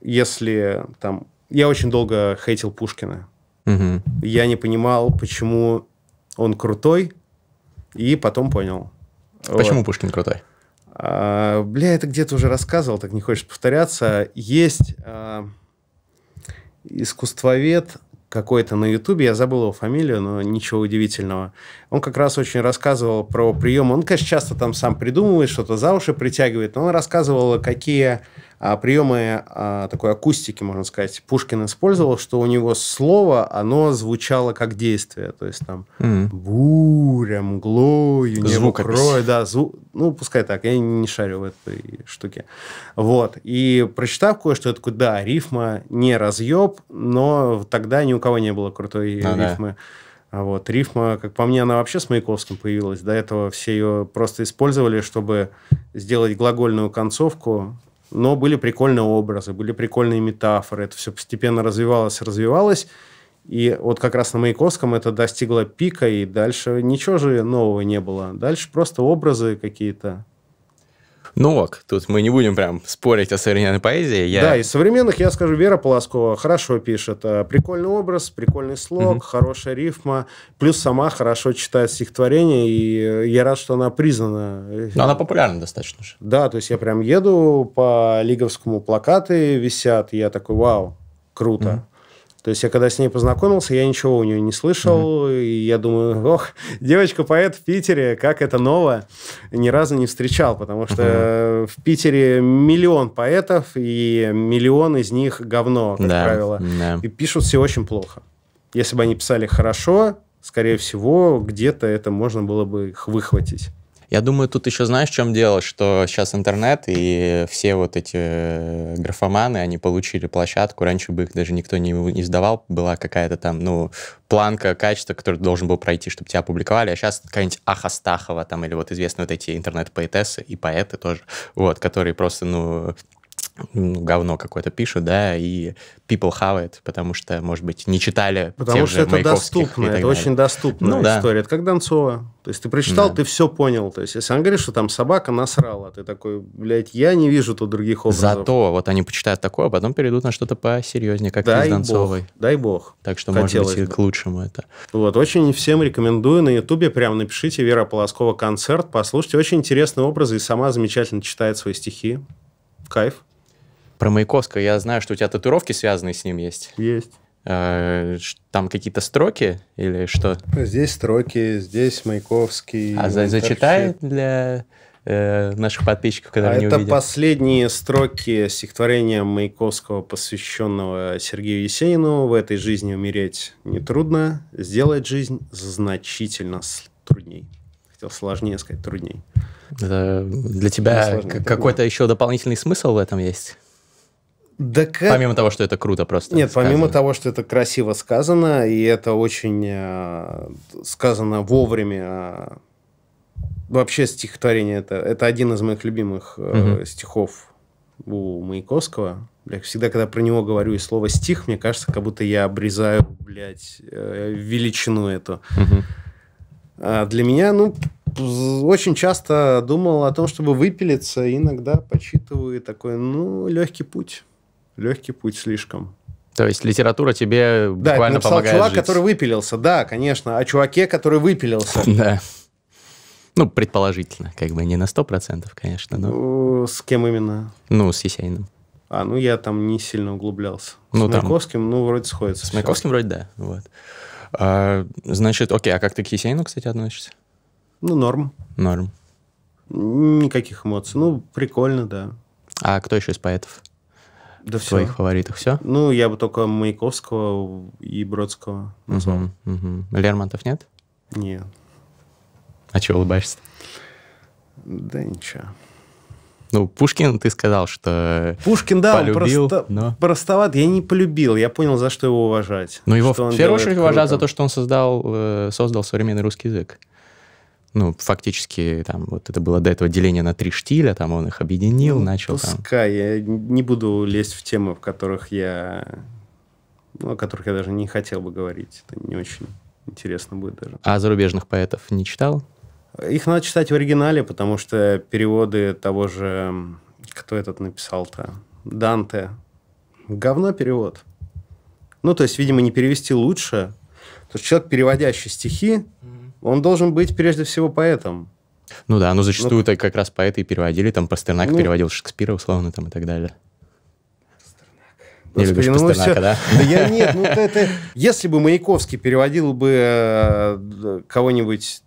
если там... Я очень долго хейтил Пушкина. Угу. Я не понимал, почему он крутой, и потом понял. Почему вот. Пушкин крутой? А, бля, это где-то уже рассказывал, так не хочешь повторяться. Есть а, искусствовед какой-то на Ютубе, я забыл его фамилию, но ничего удивительного он как раз очень рассказывал про приемы. Он, конечно, часто там сам придумывает, что-то за уши притягивает, но он рассказывал, какие а, приемы а, такой акустики, можно сказать, Пушкин использовал, что у него слово, оно звучало как действие. То есть там mm-hmm. буря, мглою, небо да, звук. Ну, пускай так, я не шарю в этой штуке. Вот. И прочитав кое-что, я такой, да, рифма не разъеб, но тогда ни у кого не было крутой а, рифмы. Да. А вот рифма, как по мне, она вообще с Маяковским появилась. До этого все ее просто использовали, чтобы сделать глагольную концовку. Но были прикольные образы, были прикольные метафоры. Это все постепенно развивалось, развивалось. И вот как раз на Маяковском это достигло пика, и дальше ничего же нового не было. Дальше просто образы какие-то ну ок, тут мы не будем прям спорить о современной поэзии. Я... Да, из современных я скажу, Вера Полоскова хорошо пишет. Э, прикольный образ, прикольный слог, угу. хорошая рифма. Плюс сама хорошо читает стихотворение, и э, я рад, что она признана. Но она популярна достаточно же. Да, то есть я прям еду по Лиговскому плакаты висят, и я такой, вау, круто. Угу. То есть я когда с ней познакомился, я ничего у нее не слышал, mm-hmm. и я думаю, ох, девочка-поэт в Питере, как это ново, ни разу не встречал, потому что mm-hmm. в Питере миллион поэтов, и миллион из них говно, как да, правило. Да. И пишут все очень плохо. Если бы они писали хорошо, скорее всего, где-то это можно было бы их выхватить. Я думаю, тут еще знаешь, в чем дело, что сейчас интернет и все вот эти э, графоманы, они получили площадку, раньше бы их даже никто не, не сдавал, была какая-то там, ну, планка качества, который должен был пройти, чтобы тебя опубликовали, а сейчас какая-нибудь Стахова там или вот известные вот эти интернет-поэтессы и поэты тоже, вот, которые просто, ну, говно какое-то пишут, да, и people have it, потому что, может быть, не читали Потому что это доступно, это очень доступная ну, история. Да. Это как Донцова. То есть ты прочитал, да. ты все понял. То есть если он говорит, что там собака насрала, ты такой, блядь, я не вижу тут других образов. Зато вот они почитают такое, а потом перейдут на что-то посерьезнее, как дай из Донцовой. Бог, дай бог. Так что, Хотелось может быть, бы. и к лучшему это. Вот, очень всем рекомендую на Ютубе прям напишите Вера Полоскова концерт, послушайте. Очень интересные образы, и сама замечательно читает свои стихи. Кайф. Про Маяковского я знаю, что у тебя татуировки связанные с ним есть. Есть. Э, там какие-то строки или что? Здесь строки, здесь Маяковский. А за ну, зачитай для э, наших подписчиков, когда а не это увидят. последние строки стихотворения Маяковского, посвященного Сергею Есенину. В этой жизни умереть нетрудно, сделать жизнь значительно трудней. Хотел сложнее сказать, трудней. Это для тебя какой-то еще дополнительный смысл в этом есть? Да как... Помимо того, что это круто просто. Нет, сказано. помимо того, что это красиво сказано, и это очень э, сказано вовремя. Э, вообще стихотворение это, это один из моих любимых э, угу. стихов у Маяковского. Блядь, всегда, когда про него говорю и слово стих, мне кажется, как будто я обрезаю, блядь, э, величину эту. Угу. А для меня, ну, очень часто думал о том, чтобы выпилиться, иногда почитываю такой, ну, легкий путь легкий путь слишком. То есть литература тебе да, буквально написал помогает чувак, жить. который выпилился, да, конечно, о чуваке, который выпилился. Да. Ну, предположительно, как бы не на сто процентов конечно, но... Ну, с кем именно? Ну, с Есениным. А, ну я там не сильно углублялся. Ну, с там... ну, вроде сходится. С все. Маяковским вроде да, вот. А, значит, окей, а как ты к Есенину, кстати, относишься? Ну, норм. Норм. Никаких эмоций. Ну, прикольно, да. А кто еще из поэтов? Да в все. твоих фаворитах все? Ну, я бы только Маяковского и Бродского назвал. Угу, угу. Лермонтов нет? Нет. А чего улыбаешься? Да ничего. Ну, Пушкин, ты сказал, что Пушкин, да, полюбил, он просто, но... простоват. Я не полюбил, я понял, за что его уважать. ну его в первую очередь круто. за то, что он создал, э, создал современный русский язык ну, фактически, там, вот это было до этого деление на три штиля, там, он их объединил, ну, начал пускай, там... я не буду лезть в темы, в которых я... Ну, о которых я даже не хотел бы говорить. Это не очень интересно будет даже. А зарубежных поэтов не читал? Их надо читать в оригинале, потому что переводы того же... Кто этот написал-то? Данте. Говно перевод. Ну, то есть, видимо, не перевести лучше. То есть человек, переводящий стихи, он должен быть прежде всего поэтом. Ну да, но ну зачастую ну, так как раз поэты и переводили, там Пастернак ну, переводил Шекспира условно там и так далее. Не Господи, любишь ну Пастернака, все... да? Да я нет, ну это... Если бы Маяковский переводил бы э, кого-нибудь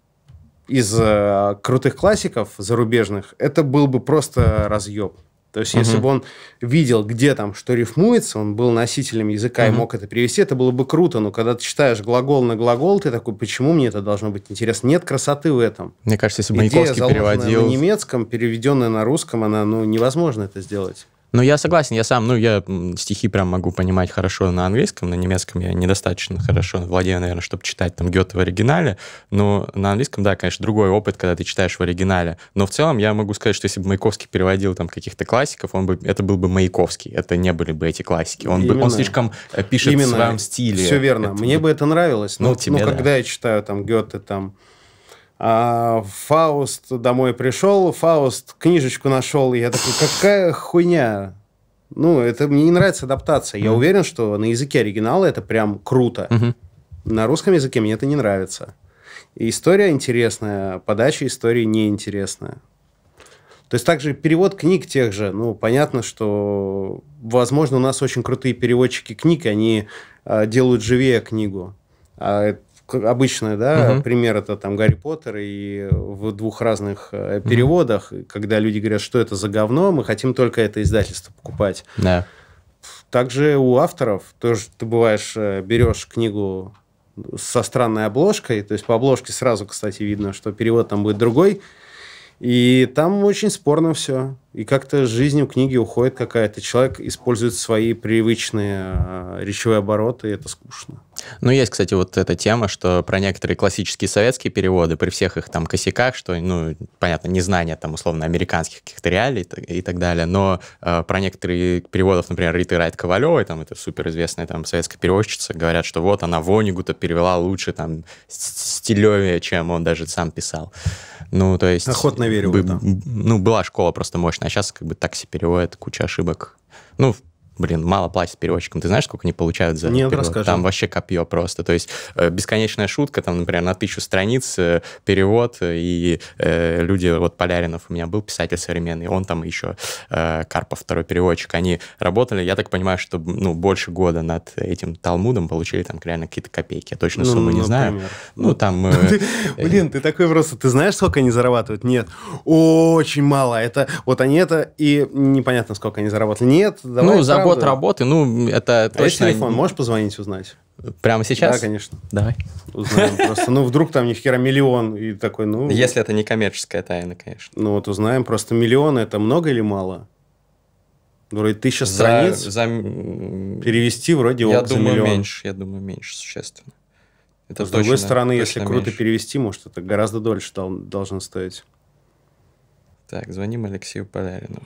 из э, крутых классиков зарубежных, это был бы просто разъеб. То есть, если бы он видел, где там что рифмуется, он был носителем языка и мог это перевести, это было бы круто. Но когда ты читаешь глагол на глагол, ты такой, почему мне это должно быть интересно? Нет красоты в этом. Мне кажется, если бы Маяковский переводил... на немецком, переведенная на русском, она, ну, невозможно это сделать. Но ну, я согласен, я сам, ну, я стихи прям могу понимать хорошо на английском, на немецком я недостаточно хорошо владею, наверное, чтобы читать там Гёте в оригинале, но на английском, да, конечно, другой опыт, когда ты читаешь в оригинале, но в целом я могу сказать, что если бы Маяковский переводил там каких-то классиков, он бы, это был бы Маяковский, это не были бы эти классики, он, бы, он слишком э, пишет Именно. в своем стиле. Все верно, это мне бы это нравилось, ну, но, ну, тебе, но когда я читаю там Гёте, там а, Фауст домой пришел, Фауст книжечку нашел, и я такой, какая хуйня? Ну, это мне не нравится адаптация. Я уверен, что на языке оригинала это прям круто. На русском языке мне это не нравится. история интересная, подача истории неинтересная. То есть также перевод книг тех же. Ну, понятно, что, возможно, у нас очень крутые переводчики книг, они э, делают живее книгу. А э, обычный, да, угу. пример это там Гарри Поттер и в двух разных э, переводах, угу. когда люди говорят, что это за говно, мы хотим только это издательство покупать. Да. Также у авторов тоже ты бываешь, э, берешь книгу со странной обложкой, то есть по обложке сразу, кстати, видно, что перевод там будет другой, и там очень спорно все. И как-то жизнь у книги уходит какая-то. Человек использует свои привычные э, речевые обороты, и это скучно. Ну, есть, кстати, вот эта тема, что про некоторые классические советские переводы, при всех их там косяках, что, ну, понятно, незнание там условно американских каких-то реалий и так далее, но э, про некоторые переводов, например, Риты Райт Ковалевой, там, это суперизвестная там советская переводчица, говорят, что вот она Вонигута перевела лучше, там, стилевее, чем он даже сам писал. Ну, то есть... Охотно верил б, да. Ну, была школа просто мощная, а сейчас как бы такси переводит, куча ошибок. Ну, блин, мало платят переводчикам. Ты знаешь, сколько они получают за Нет, ну, перевод? расскажи. Там вообще копье просто. То есть э, бесконечная шутка, там, например, на тысячу страниц э, перевод, э, и э, люди, вот Поляринов у меня был писатель современный, он там еще э, Карпов, второй переводчик, они работали, я так понимаю, что, ну, больше года над этим Талмудом получили там реально какие-то копейки. Я точно ну, сумму не ну, знаю. Ну, там... Э, э, блин, ты такой просто, ты знаешь, сколько они зарабатывают? Нет. Очень мало. Это, вот они это, и непонятно, сколько они заработали. Нет, давай Ну, год работы, ну, это а точно... есть телефон, можешь позвонить, узнать? Прямо сейчас? Да, конечно. Давай. Узнаем просто. Ну, вдруг там ни хера миллион и такой, ну... Если это не коммерческая тайна, конечно. Ну, вот узнаем. Просто миллион – это много или мало? Вроде тысяча страниц. За... Перевести вроде Я думаю, миллион. меньше. Я думаю, меньше существенно. Это с точно, другой стороны, точно если круто перевести, может, это гораздо дольше дол- должен стоить. Так, звоним Алексею Полярину.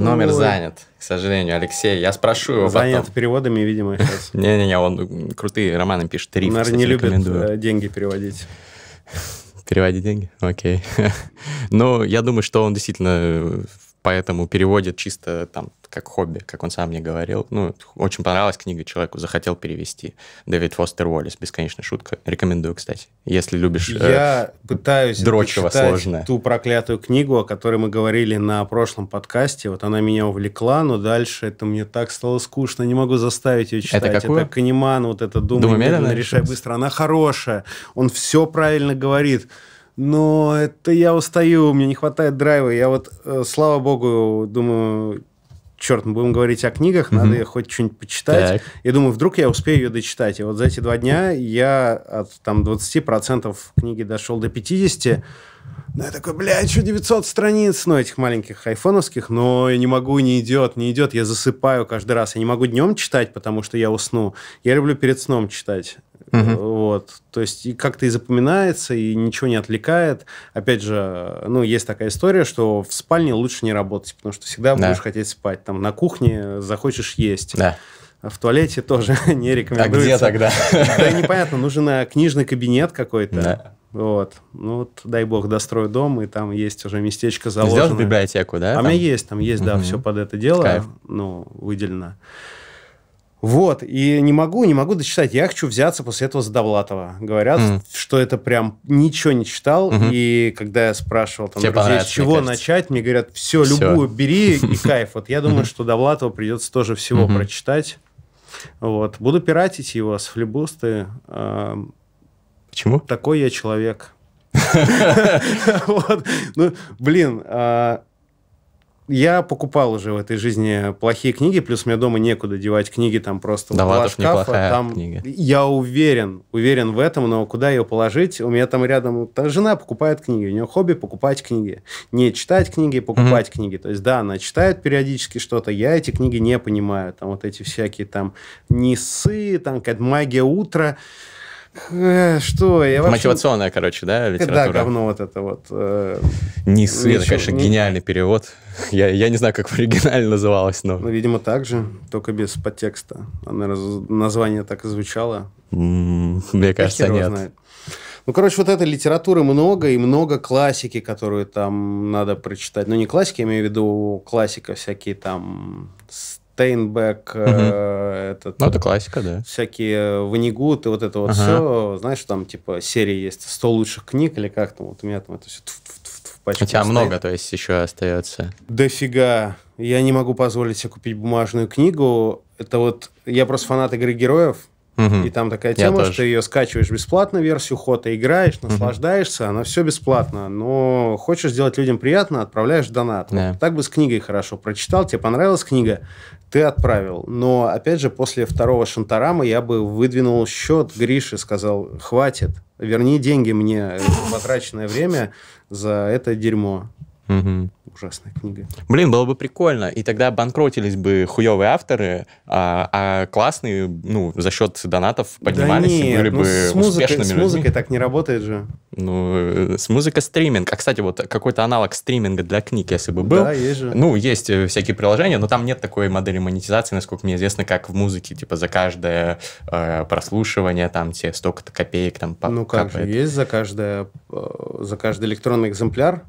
Номер Ой. занят, к сожалению, Алексей. Я спрошу его Занят потом. переводами, видимо, сейчас. Не-не-не, он крутые романы пишет. Риф, Наверное, не любит э, деньги переводить. Переводить деньги? Окей. Ну, я думаю, что он действительно поэтому переводит чисто там как хобби, как он сам мне говорил. Ну, очень понравилась книга человеку, захотел перевести. Дэвид Фостер Уоллес, «Бесконечная шутка». Рекомендую, кстати, если любишь э, Я э, пытаюсь дрочево сложное. ту проклятую книгу, о которой мы говорили на прошлом подкасте. Вот она меня увлекла, но дальше это мне так стало скучно, не могу заставить ее читать. Это какую? Это Канеман, вот это «Думай, Думай медленно, решай быстро». Она хорошая, он все правильно говорит но это я устаю, мне не хватает драйва. Я вот, э, слава богу, думаю, черт, мы будем говорить о книгах, mm-hmm. надо хоть что-нибудь почитать. Я думаю, вдруг я успею ее дочитать. И вот за эти два дня я от там 20% книги дошел до 50%. Ну, я такой, бля, еще 900 страниц, ну, этих маленьких айфоновских, но я не могу, не идет, не идет, я засыпаю каждый раз. Я не могу днем читать, потому что я усну. Я люблю перед сном читать. Угу. Вот. То есть и как-то и запоминается, и ничего не отвлекает. Опять же, ну, есть такая история, что в спальне лучше не работать, потому что всегда да. будешь хотеть спать. Там на кухне захочешь есть. Да. В туалете тоже не рекомендуется. А где тогда? Да непонятно, нужен э, книжный кабинет какой-то. Да. Вот. Ну, вот, дай бог, дострою дом, и там есть уже местечко заложено. Сделаешь библиотеку, да? А там? у меня есть, там есть, да, угу. все под это дело. Кайф. Ну, выделено. Вот, и не могу, не могу дочитать. Я хочу взяться после этого за Довлатова. Говорят, mm. что это прям ничего не читал. Mm-hmm. И когда я спрашивал, там, Тебе друзей, с чего мне начать, мне говорят, все, все. любую бери и кайф. Вот я думаю, что Довлатова придется тоже всего прочитать. Вот. Буду пиратить его с флебусты. Почему? Такой я человек. Вот. Ну, блин, а, я покупал уже в этой жизни плохие книги, плюс мне дома некуда девать книги, там просто да ладно, неплохая Там, книга. Я уверен, уверен в этом, но куда ее положить? У меня там рядом та жена покупает книги, у нее хобби покупать книги. Не читать книги, покупать mm-hmm. книги. То есть, да, она читает периодически что-то, я эти книги не понимаю. Там вот эти всякие там несы, там какая-то магия утра. Э, что? Я вообще... Мотивационная, короче, да, литература? Да, говно вот это вот. Э, Низ, это, конечно, не... гениальный перевод. Я, я не знаю, как в оригинале называлось, но... Ну, видимо, так же, только без подтекста. Она, название так и звучало. мне кажется, нет. Знает. Ну, короче, вот этой литературы много, и много классики, которую там надо прочитать. Ну, не классики, я имею в виду классика всякие там Стейнбек, угу. Э, этот, ну, это классика, да. Всякие э, Ванигут и вот это вот ага. все. Знаешь, там типа серии есть 100 лучших книг или как там. Вот у меня там это все пачку. У тебя много, то есть, еще остается. Дофига. Я не могу позволить себе купить бумажную книгу. Это вот... Я просто фанат игры героев. Угу. И там такая тема, что ее скачиваешь бесплатно, версию хота, играешь, наслаждаешься, она все бесплатно. Но хочешь сделать людям приятно, отправляешь донат. Yeah. Так бы с книгой хорошо. Прочитал, тебе понравилась книга, ты отправил. Но, опять же, после второго Шантарама я бы выдвинул счет Грише, сказал, хватит, верни деньги мне, э, потраченное время за это дерьмо. Угу ужасная книга. Блин, было бы прикольно. И тогда банкротились бы хуевые авторы, а, а классные, ну, за счет донатов поднимались да нет, и были ну, бы с музыкой, успешными. С музыкой людьми. так не работает же. Ну, э, с музыкой стриминг. А, кстати, вот какой-то аналог стриминга для книг, если бы был. Да, есть же. Ну, есть э, всякие приложения, но там нет такой модели монетизации, насколько мне известно, как в музыке. Типа за каждое э, прослушивание там тебе столько-то копеек там Ну, как капает. же, есть за каждое, э, за каждый электронный экземпляр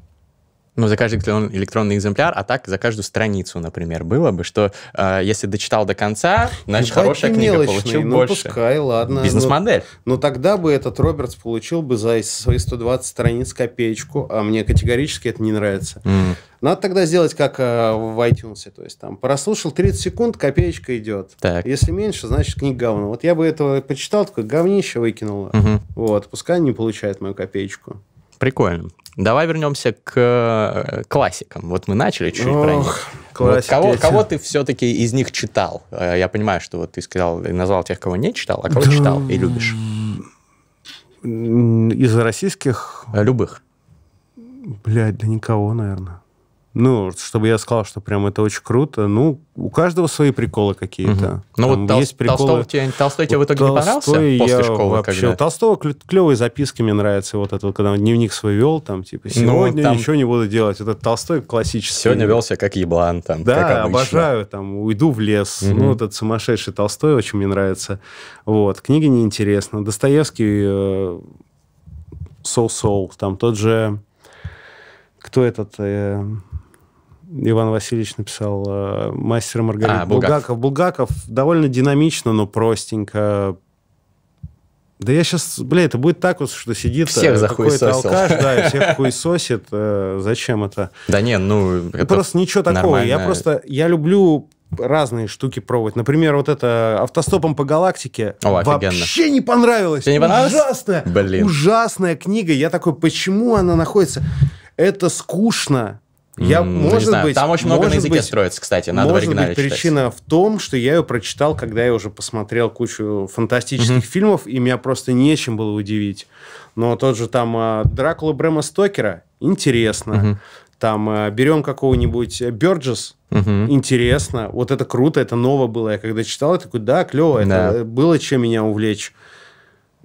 ну, за каждый электрон, электронный экземпляр, а так за каждую страницу, например, было бы, что э, если дочитал до конца, значит, ну, хорошая книга, мелочные, ну, больше. пускай, ладно. Ну, Бизнес-модель. Но ну, тогда бы этот Робертс получил бы за свои 120 страниц копеечку, а мне категорически это не нравится. Mm. Надо тогда сделать как э, в iTunes, то есть там прослушал 30 секунд, копеечка идет. Так. Если меньше, значит книга говно. Вот я бы этого почитал, такое говнище выкинуло. Mm -hmm. Вот, пускай не получает мою копеечку. Прикольно. Давай вернемся к э, классикам. Вот мы начали чуть про них. Вот кого, кого ты все-таки из них читал? Э, я понимаю, что вот ты сказал, назвал тех, кого не читал, а кого да. читал и любишь? Из российских? Любых. Блядь, да никого, наверное ну, чтобы я сказал, что прям это очень круто. Ну, у каждого свои приколы какие-то. Угу. Ну, вот тол- приколы... Толстого тебе, Толстой тебе в итоге Толстой не понравился я после школы? Вообще, когда? У Толстого клевые записки мне нравятся. Вот это вот, когда он дневник свой вел, там, типа, ну, сегодня ну, там... ничего не буду делать. Вот этот Толстой классический. Сегодня вел себя как еблан, там, Да, как обожаю, там, уйду в лес. Угу. Ну, этот сумасшедший Толстой очень мне нравится. Вот, книги неинтересны. Достоевский, соу-соу, э, там тот же... Кто этот... Э... Иван Васильевич написал э, «Мастер Маргарита». А, Булгаков. Булгаков. Булгаков довольно динамично, но простенько. Да я сейчас, бля, это будет так вот, что сидит э, всех какой-то алкаш, да, и всех хуесосит. Э, зачем это? Да не, ну... ну это просто ничего такого. Нормально. Я просто... Я люблю разные штуки пробовать. Например, вот это автостопом по галактике О, вообще не понравилось. Тебе не понравилось? Ужасная, Блин. ужасная книга. Я такой, почему она находится? Это скучно. Я, mm, может быть, там очень много на языке быть, строится, кстати, надо может в оригинале быть, причина в том, что я ее прочитал, когда я уже посмотрел кучу фантастических mm-hmm. фильмов, и меня просто нечем было удивить. Но тот же там а, Дракула Брэма Стокера интересно. Mm-hmm. Там а, берем какого-нибудь э, Бёрджес, mm-hmm. интересно. Вот это круто, это ново было. Я когда читал, я такой, да, клево, да. это было чем меня увлечь.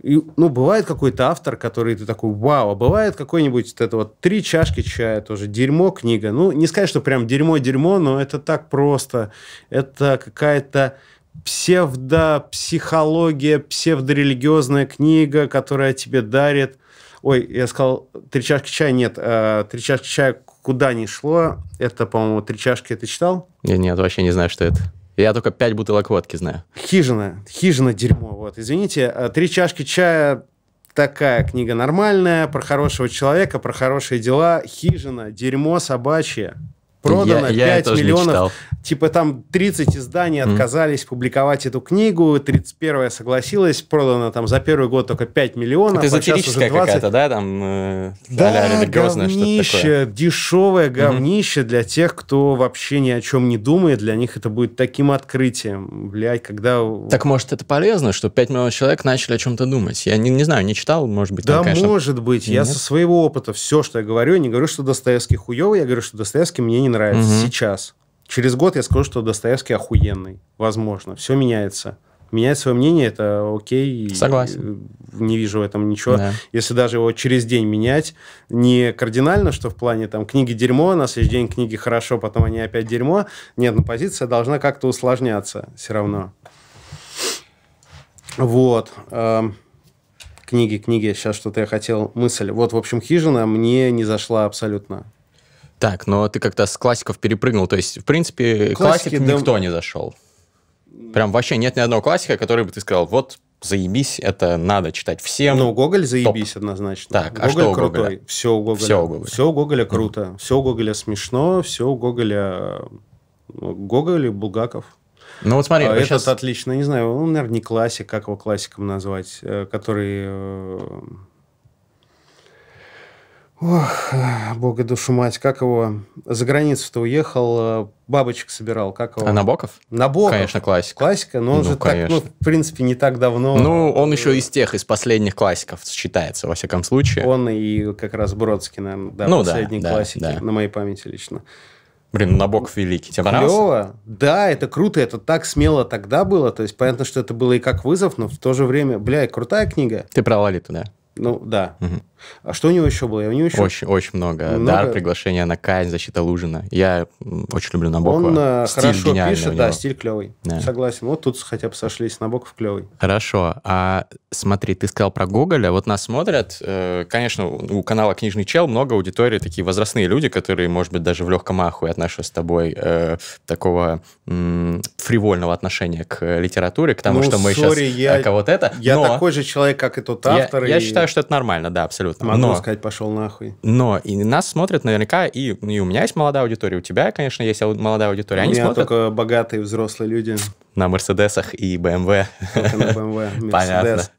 И, ну, бывает какой-то автор, который ты такой, вау, а бывает какой-нибудь вот это вот три чашки чая тоже, дерьмо книга. Ну, не сказать, что прям дерьмо-дерьмо, но это так просто. Это какая-то псевдопсихология, псевдорелигиозная книга, которая тебе дарит... Ой, я сказал, три чашки чая нет. Э, три чашки чая куда ни шло. Это, по-моему, три чашки ты читал? Я нет, вообще не знаю, что это. Я только пять бутылок водки знаю. Хижина. Хижина дерьмо. Вот, извините. Э, три чашки чая такая книга нормальная, про хорошего человека, про хорошие дела. Хижина, дерьмо собачье. Продано я, 5 я миллионов. Типа там 30 изданий отказались mm. публиковать эту книгу, 31 согласилась, продано там за первый год только 5 миллионов. Это а эзотерическая а 20... какая-то, да? Там, э, да, говнище, дешевое говнище mm-hmm. для тех, кто вообще ни о чем не думает. Для них это будет таким открытием, блядь, когда... Так может это полезно, что 5 миллионов человек начали о чем-то думать? Я не, не знаю, не читал, может быть. Да, там, конечно... может быть. Нет? Я со своего опыта все, что я говорю, я не говорю, что Достоевский хуевый, я говорю, что Достоевский мне не не нравится угу. сейчас. Через год я скажу, что Достоевский охуенный. Возможно. Все меняется. Менять свое мнение это окей. Согласен. Э, не вижу в этом ничего. Да. Если даже его через день менять, не кардинально, что в плане там книги дерьмо, на следующий день книги хорошо, потом они опять дерьмо. Нет, но ну, позиция должна как-то усложняться все равно. Вот. Эм, книги, книги. Сейчас что-то я хотел мысль. Вот, в общем, хижина мне не зашла абсолютно. Так, но ты как-то с классиков перепрыгнул. То есть, в принципе, Классики, классик да... никто не зашел. Прям вообще нет ни одного классика, который бы ты сказал, вот заебись, это надо читать всем. Ну, Гоголь заебись Топ. однозначно. Так, а Гоголь а что у крутой. Гоголя? Все у Гоголя. Все у Гоголя. Все у Гоголя круто. Mm. Все у Гоголя смешно, все у Гоголя... Ну, Гоголь и Булгаков. Ну вот смотри, а этот сейчас... отлично, не знаю, он, наверное, не классик, как его классиком назвать, э, который э, Ох, бога душу мать, как его... За границу-то уехал, э, бабочек собирал, как его... А Набоков? Набоков. Конечно, классика. Классика, но он ну, же конечно. так, ну, в принципе, не так давно... Ну, он еще из тех, из последних классиков считается, во всяком случае. Он и как раз Бродский, наверное, да, ну, последний да, классики, да, да. на моей памяти лично. Блин, ну, Набоков великий. Тебе понравился? Клево. Да, это круто, это так смело тогда было. То есть, понятно, что это было и как вызов, но в то же время... Бля, крутая книга. Ты про Лолиту, да? Ну, да. Угу. А что у него еще было? У него еще... Очень, очень много. много. Дар, приглашение на Кань, защита Лужина. Я очень люблю Набокова. Он э, стиль хорошо пишет, да, стиль клевый. Да. Согласен. Вот тут хотя бы сошлись. Набоков клевый. Хорошо. А смотри, ты сказал про Гоголя. Вот нас смотрят, э, конечно, у канала «Книжный чел» много аудитории, такие возрастные люди, которые, может быть, даже в легком ахуе отношу с тобой э, такого м- фривольного отношения к литературе, к тому, ну, что мы sorry, сейчас... Я, а, вот это. Я но... такой же человек, как и тот автор. Я, и... я считаю, что это нормально, да, абсолютно Абсолютно. Могу но, сказать, пошел нахуй. Но и нас смотрят наверняка, и, и у меня есть молодая аудитория, у тебя, конечно, есть молодая аудитория. Они у меня смотрят... только богатые взрослые люди. На Мерседесах и БМВ. на БМВ. Понятно.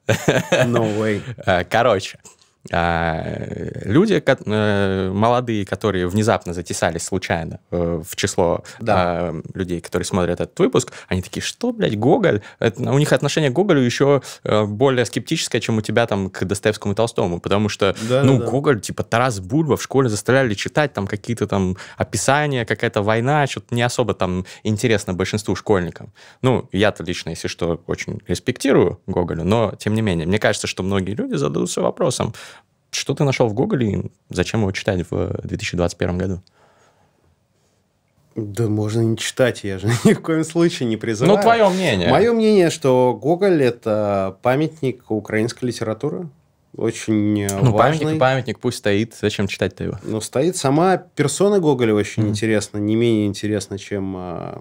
No way. Э, короче, а люди э, молодые, которые внезапно затесались случайно э, в число да. А, людей, которые смотрят этот выпуск, они такие, что, блядь, Гоголь? Это, у них отношение к Гоголю еще э, более скептическое, чем у тебя там к Достоевскому и Толстому, потому что, да, ну, да. Гоголь, типа Тарас Бульба в школе заставляли читать там какие-то там описания, какая-то война, что-то не особо там интересно большинству школьникам. Ну, я-то лично, если что, очень респектирую Гоголя, но тем не менее, мне кажется, что многие люди задаются вопросом, что ты нашел в Гоголе и зачем его читать в 2021 э, году? Да можно не читать, я же ни в коем случае не призываю. Ну, твое мнение. Мое мнение, что Гоголь – это памятник украинской литературы. Очень э, ну, важный. памятник памятник, пусть стоит. Зачем читать-то его? Ну, стоит. Сама персона Гоголя очень mm. интересна, не менее интересна, чем э,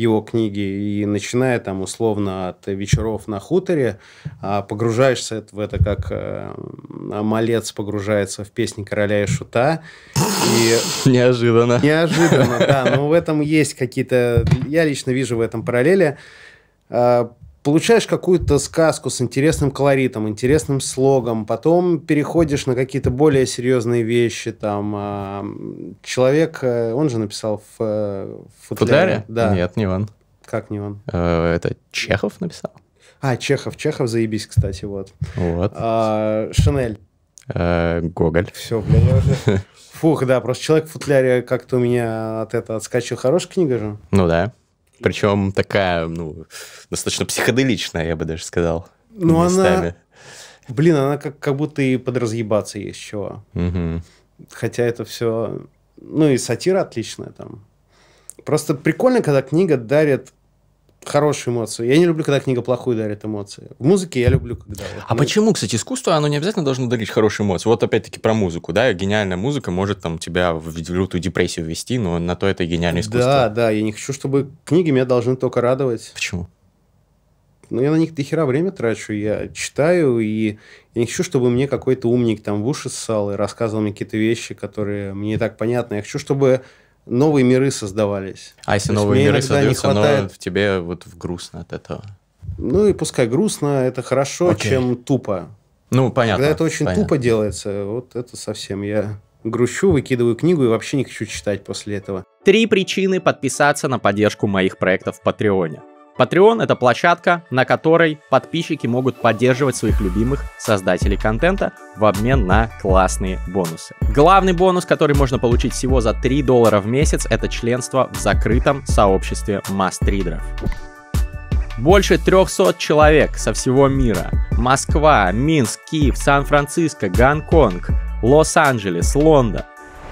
его книги и начиная там условно от вечеров на хуторе, а, погружаешься в это как э, малец погружается в песни короля и шута. И... Неожиданно. Неожиданно, да. Но в этом есть какие-то... Я лично вижу в этом параллели. А, получаешь какую-то сказку с интересным колоритом, интересным слогом, потом переходишь на какие-то более серьезные вещи. Там а, человек, э, он же написал в э, футляре. футляре? Да. Нет, не он. Как не он? Э, это Чехов написал. А, Чехов. Чехов, заебись, кстати, вот. Вот. А, Шанель. А, Гоголь. Все, блин, я уже... Фух, да, просто человек в футляре как-то у меня от этого отскочил. Хорошая книга же? Ну да. Причем такая, ну, достаточно психоделичная, я бы даже сказал. Ну, она... Блин, она как, как будто и подразъебаться есть чего. Угу. Хотя это все... Ну, и сатира отличная там. Просто прикольно, когда книга дарит хорошие эмоции. Я не люблю, когда книга плохую дарит эмоции. В музыке я люблю, когда... Вот, а ну... почему, кстати, искусство, оно не обязательно должно дарить хорошие эмоции? Вот опять-таки про музыку, да? Гениальная музыка может там тебя в лютую депрессию ввести, но на то это гениальное искусство. Да, да, я не хочу, чтобы книги меня должны только радовать. Почему? Ну, я на них до хера время трачу, я читаю, и я не хочу, чтобы мне какой-то умник там в уши ссал и рассказывал мне какие-то вещи, которые мне и так понятны. Я хочу, чтобы новые миры создавались. А если То новые миры создаются, хватает... но в тебе вот грустно от этого? Ну и пускай грустно, это хорошо, Окей. чем тупо. Ну, понятно. Когда это очень понятно. тупо делается, вот это совсем я грущу, выкидываю книгу и вообще не хочу читать после этого. Три причины подписаться на поддержку моих проектов в Патреоне. Patreon — это площадка, на которой подписчики могут поддерживать своих любимых создателей контента в обмен на классные бонусы. Главный бонус, который можно получить всего за 3 доллара в месяц, это членство в закрытом сообществе масс Больше 300 человек со всего мира. Москва, Минск, Киев, Сан-Франциско, Гонконг, Лос-Анджелес, Лондон.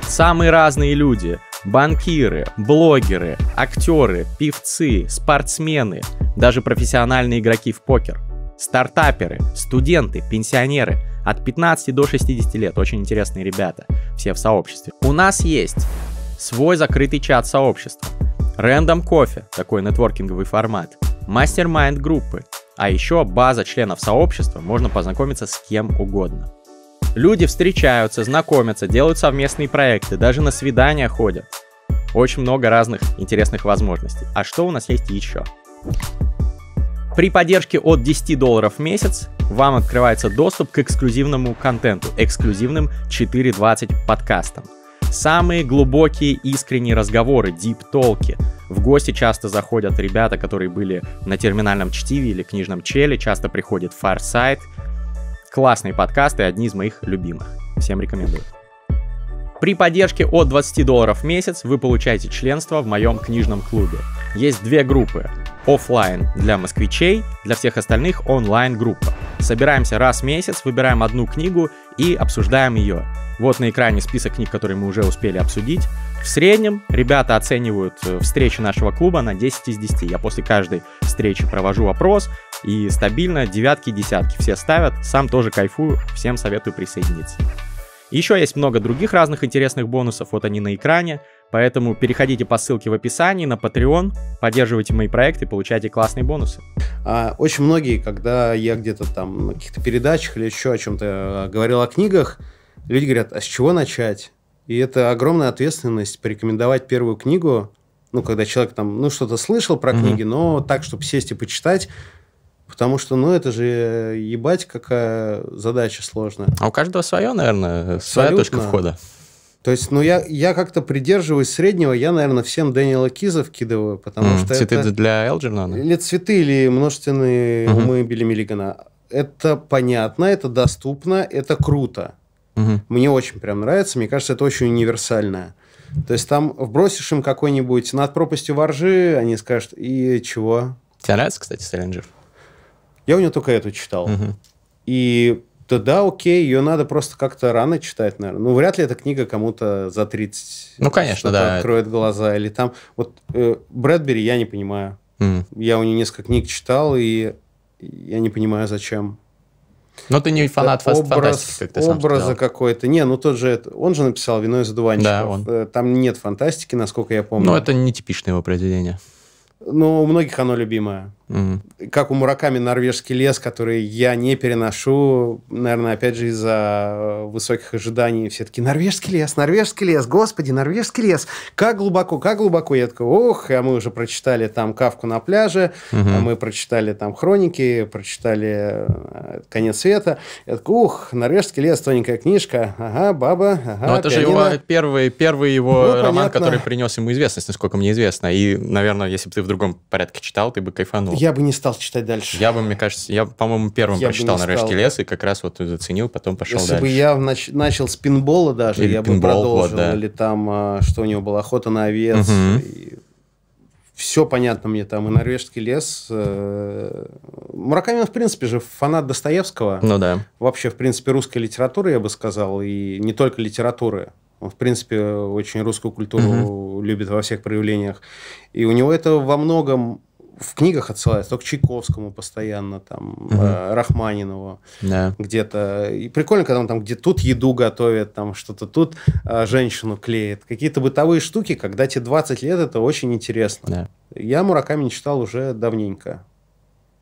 Самые разные люди – банкиры, блогеры, актеры, певцы, спортсмены, даже профессиональные игроки в покер, стартаперы, студенты, пенсионеры от 15 до 60 лет. Очень интересные ребята, все в сообществе. У нас есть свой закрытый чат сообщества, Рэндом кофе, такой нетворкинговый формат, мастер-майнд группы, а еще база членов сообщества, можно познакомиться с кем угодно. Люди встречаются, знакомятся, делают совместные проекты, даже на свидания ходят. Очень много разных интересных возможностей. А что у нас есть еще? При поддержке от 10 долларов в месяц вам открывается доступ к эксклюзивному контенту, эксклюзивным 4.20 подкастам. Самые глубокие искренние разговоры, deep толки В гости часто заходят ребята, которые были на терминальном чтиве или книжном челе, часто приходит Farsight, Классные подкасты, одни из моих любимых. Всем рекомендую. При поддержке от 20 долларов в месяц вы получаете членство в моем книжном клубе. Есть две группы. офлайн для москвичей, для всех остальных онлайн-группа. Собираемся раз в месяц, выбираем одну книгу и обсуждаем ее. Вот на экране список книг, которые мы уже успели обсудить. В среднем ребята оценивают э, встречи нашего клуба на 10 из 10. Я после каждой встречи провожу опрос, и стабильно девятки, десятки все ставят. Сам тоже кайфую, всем советую присоединиться. Еще есть много других разных интересных бонусов, вот они на экране. Поэтому переходите по ссылке в описании на Patreon, поддерживайте мои проекты, получайте классные бонусы. А, очень многие, когда я где-то там на каких-то передачах или еще о чем-то э, говорил о книгах, люди говорят, а с чего начать? И это огромная ответственность порекомендовать первую книгу, ну, когда человек там, ну, что-то слышал про mm-hmm. книги, но так, чтобы сесть и почитать, Потому что, ну, это же э, ебать какая задача сложная. А у каждого свое, наверное, своя точка входа. То есть, ну, я, я как-то придерживаюсь среднего, я, наверное, всем Дэниела Киза вкидываю, потому mm, что Цветы это... для Элджернона? Или цветы, или множественные mm-hmm. умы Билли Миллигана. Это понятно, это доступно, это круто. Mm-hmm. Мне очень прям нравится, мне кажется, это очень универсальное. То есть, там вбросишь им какой-нибудь над пропастью воржи, они скажут, и чего? Тебе нравится, кстати, Селлинджер? Я у него только эту читал. Угу. И тогда, окей, ее надо просто как-то рано читать, наверное. Ну, вряд ли эта книга кому-то за 30 ну, конечно, да. откроет глаза. Или там... Вот э, Брэдбери я не понимаю. Mm. Я у нее несколько книг читал, и я не понимаю, зачем. Но ты не это фанат фаст образ, фантастики, как ты сам Образа какой-то. Не, ну тот же... Он же написал «Вино из одуванчиков». Да, он. Э, там нет фантастики, насколько я помню. Ну, это не типичное его произведение. Ну, у многих оно любимое. Угу. Как у Мураками норвежский лес, который я не переношу, наверное, опять же из-за э, высоких ожиданий. Все таки норвежский лес, норвежский лес, господи, норвежский лес. Как глубоко, как глубоко. Я такой, ох, а мы уже прочитали там «Кавку на пляже», угу. а мы прочитали там «Хроники», прочитали э, «Конец света». Я такой, ух, норвежский лес, тоненькая книжка, ага, баба, ага, Но ну, это же его первый, первый его ну, роман, понятно. который принес ему известность, насколько мне известно. И, наверное, если бы ты в другом порядке читал, ты бы кайфанул. Я бы не стал читать дальше. Я бы, мне кажется, я, по-моему, первым я прочитал «Норвежский лес» и как раз вот заценил, потом пошел Если дальше. Если бы я нач- начал с пинбола даже, или я пинбол, бы продолжил. Вот, да. Или там, а, что у него была охота на овец. Угу. И... Все понятно мне там, и «Норвежский лес». Э, Мураками в принципе, же фанат Достоевского. Ну да. Вообще, в принципе, русской литературы, я бы сказал, и не только литературы. Он, в принципе, очень русскую культуру угу. любит во всех проявлениях. И у него это во многом в книгах отсылается только Чайковскому постоянно, там, угу. э, Рахманинову да. где-то. И прикольно, когда он там где тут еду готовит, там что-то тут э, женщину клеит. Какие-то бытовые штуки, когда тебе 20 лет, это очень интересно. Да. Я Мураками не читал уже давненько.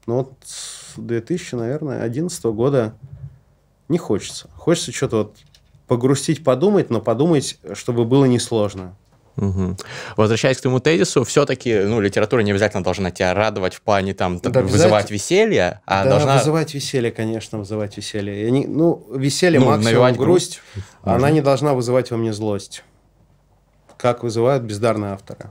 Но вот с 2000, наверное, 11 года не хочется. Хочется что-то вот погрустить, подумать, но подумать, чтобы было несложно. Угу. Возвращаясь к твоему тезису, все-таки ну, литература не обязательно должна тебя радовать в плане там, да, вызывать веселье, а да, должна... вызывать веселье, конечно, вызывать веселье. Я не, ну, веселье ну, максимум грусть, грусть она не должна вызывать во мне злость, как вызывают бездарные авторы.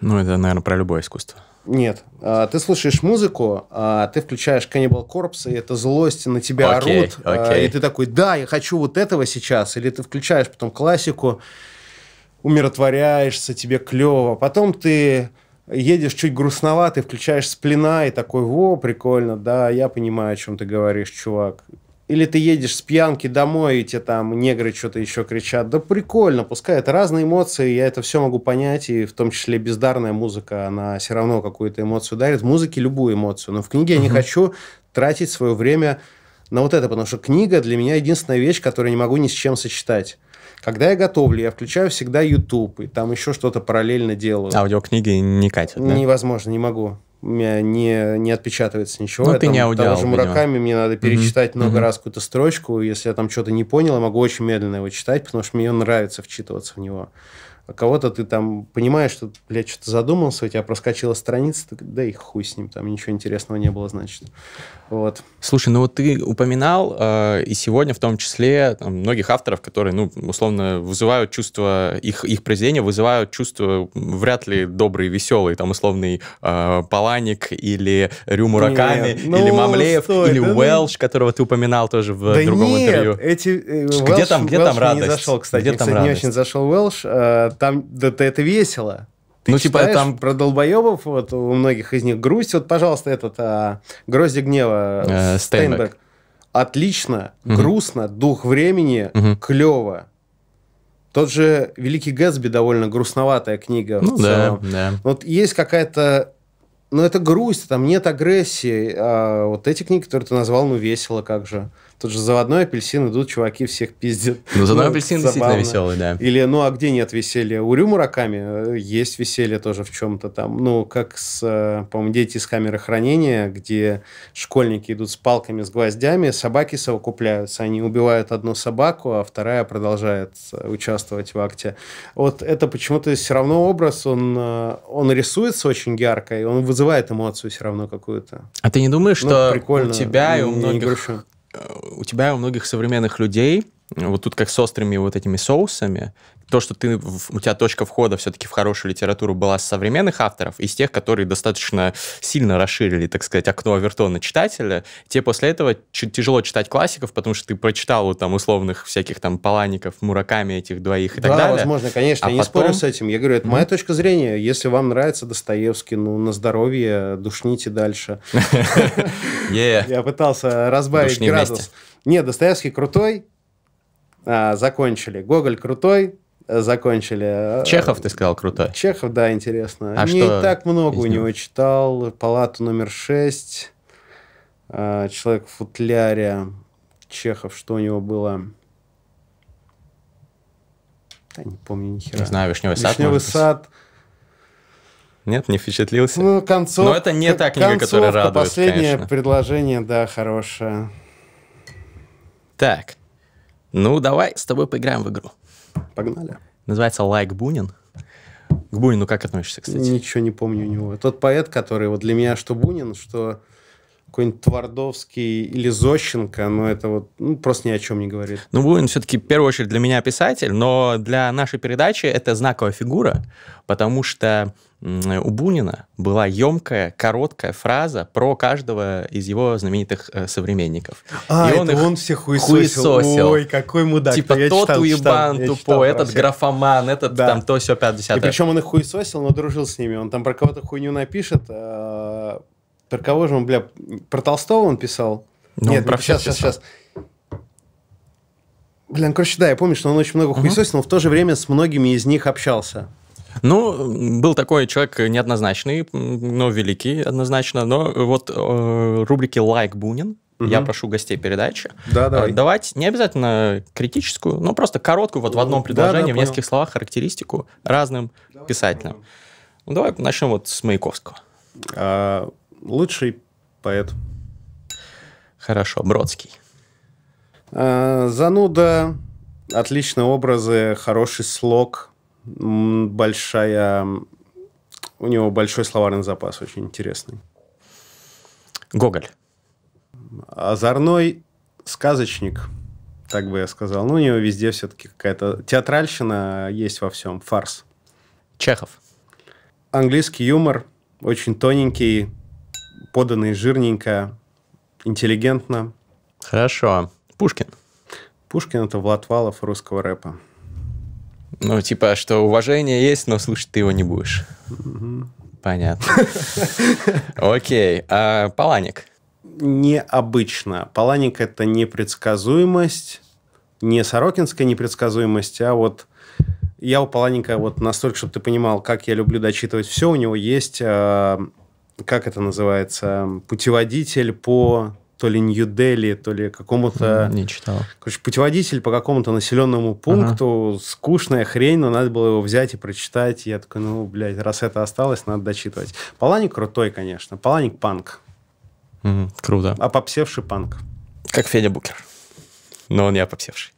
Ну, это, наверное, про любое искусство. Нет. А, ты слушаешь музыку, а, ты включаешь Cannibal Corpse, и это злость на тебя окей, орут. А, окей. А, и ты такой, да, я хочу вот этого сейчас. Или ты включаешь потом классику, умиротворяешься, тебе клево. Потом ты едешь чуть грустноватый, включаешь сплина и такой, во, прикольно, да, я понимаю, о чем ты говоришь, чувак. Или ты едешь с пьянки домой, и тебе там негры что-то еще кричат. Да прикольно, пускай это разные эмоции, я это все могу понять, и в том числе бездарная музыка, она все равно какую-то эмоцию дарит. В музыке любую эмоцию, но в книге uh-huh. я не хочу тратить свое время на вот это, потому что книга для меня единственная вещь, которую я не могу ни с чем сочетать. Когда я готовлю, я включаю всегда YouTube, и там еще что-то параллельно делаю. Аудиокниги не катят, да? Невозможно, не могу. У меня не, не отпечатывается ничего. Ну, ты не аудиал, Там же Мураками мне надо перечитать mm-hmm. много mm-hmm. раз какую-то строчку. Если я там что-то не понял, я могу очень медленно его читать, потому что мне нравится вчитываться в него. А кого-то ты там понимаешь, что, блядь, что-то задумался, у тебя проскочила страница, ты, да и хуй с ним, там ничего интересного не было, значит. Вот. Слушай, ну вот ты упоминал, э, и сегодня в том числе там, многих авторов, которые, ну, условно, вызывают чувство, их, их произведения вызывают чувство вряд ли добрый, веселый, там, условный э, Паланик или Рю Мураками, нет, ну, или Мамлеев, стой, или да, ну. Уэлш, которого ты упоминал тоже в да другом нет, интервью. эти... Э, где там, где Уэлш там радость? не зашел, кстати. Где там кстати, радость? не очень зашел Уэлш. Э, там, да, это весело. Ты ну, типа там про долбоебов, вот у многих из них грусть. Вот, пожалуйста, этот а, «Грозди гнева» э, Стейнбек. Отлично, угу. грустно, дух времени, угу. клево. Тот же «Великий Гэтсби» довольно грустноватая книга. Ну, да, да. Вот есть какая-то... Ну, это грусть, там нет агрессии. А вот эти книги, которые ты назвал, ну, весело как же. Тут же заводной апельсин идут, чуваки всех пиздят. Ну, заводной ну, апельсин действительно веселый, да. Или, ну, а где нет веселья? У Рю Мураками э, есть веселье тоже в чем-то там. Ну, как с, э, по-моему, дети из камеры хранения, где школьники идут с палками, с гвоздями, собаки совокупляются, они убивают одну собаку, а вторая продолжает э, участвовать в акте. Вот это почему-то все равно образ, он, он рисуется очень ярко, и он вызывает эмоцию все равно какую-то. А ты не думаешь, ну, что прикольно. у тебя и у многих у тебя у многих современных людей вот тут как с острыми вот этими соусами, то, что ты, у тебя точка входа все-таки в хорошую литературу была с современных авторов, из тех, которые достаточно сильно расширили, так сказать, окно Авертона читателя, тебе после этого тяжело читать классиков, потому что ты прочитал там условных всяких там Палаников, Мураками этих двоих и да, так далее. Да, возможно, конечно, а я потом... не спорю с этим. Я говорю, это моя точка зрения. Если вам нравится Достоевский, ну, на здоровье, душните дальше. Я пытался разбавить градус. Нет, Достоевский крутой, а, закончили. Гоголь крутой, э, закончили. Э, Чехов, ты сказал, крутой. Чехов, да, интересно. А Не что так много у него читал. «Палату номер 6», э, «Человек в футляре», Чехов, что у него было? Да не помню ни хера. Не знаю, «Вишневый сад». «Вишневый сад». Нет, не впечатлился. Ну, концов... Но это не та книга, которая радует, Последнее конечно. предложение, да, хорошее. Так, ну, давай с тобой поиграем в игру. Погнали. Называется «Лайк Бунин». К Бунину как относишься, кстати? Ничего не помню у него. Тот поэт, который вот для меня что Бунин, что какой-нибудь Твардовский или Зощенко, но это вот ну, просто ни о чем не говорит. Ну, Бунин все-таки в первую очередь для меня писатель, но для нашей передачи это знаковая фигура, потому что у Бунина была емкая, короткая фраза про каждого из его знаменитых э, современников. А, и он, это их он всех хуесосил. Ой, какой мудак. Типа я тот читал, уебан читал, тупой, этот графоман, этот да. там то все 50 И причем он их хуесосил, но дружил с ними. Он там про кого-то хуйню напишет, э, про кого же он, бля, про Толстого он писал? Ну, Нет, про сейчас, сейчас, сейчас. Блин, короче, да, я помню, что он очень много хуесосил, угу. но в то же время с многими из них общался. Ну, был такой человек неоднозначный, но великий однозначно. Но вот э, рубрики «Лайк Бунин» Угу. Я прошу гостей передачи да, э, давай. давать не обязательно критическую, но просто короткую, вот в одном предложении, да, да, в нескольких словах характеристику разным давай, писателям. Ну, давай начнем вот с Маяковского. А, Лучший поэт. Хорошо, Бродский. А, зануда, отличные образы, хороший слог, большая... У него большой словарный запас, очень интересный. Гоголь. Озорной сказочник, так бы я сказал. Ну, у него везде все-таки какая-то театральщина есть во всем, фарс. Чехов. Английский юмор, очень тоненький, поданные жирненько, интеллигентно. Хорошо. Пушкин. Пушкин это Влад Валов русского рэпа. Ну, типа, что уважение есть, но слушать ты его не будешь. Понятно. Окей. А, Паланик. Необычно. Паланик это непредсказуемость, не сорокинская непредсказуемость, а вот я у Паланика вот настолько, чтобы ты понимал, как я люблю дочитывать все, у него есть а, как это называется, путеводитель по то ли Нью-Дели, то ли какому-то... Не читал. Короче, путеводитель по какому-то населенному пункту. Ага. Скучная хрень, но надо было его взять и прочитать. Я такой, ну, блядь, раз это осталось, надо дочитывать. Паланик крутой, конечно. Паланик панк. Угу, круто. А попсевший панк. Как Федя Букер. Но он не попсевший.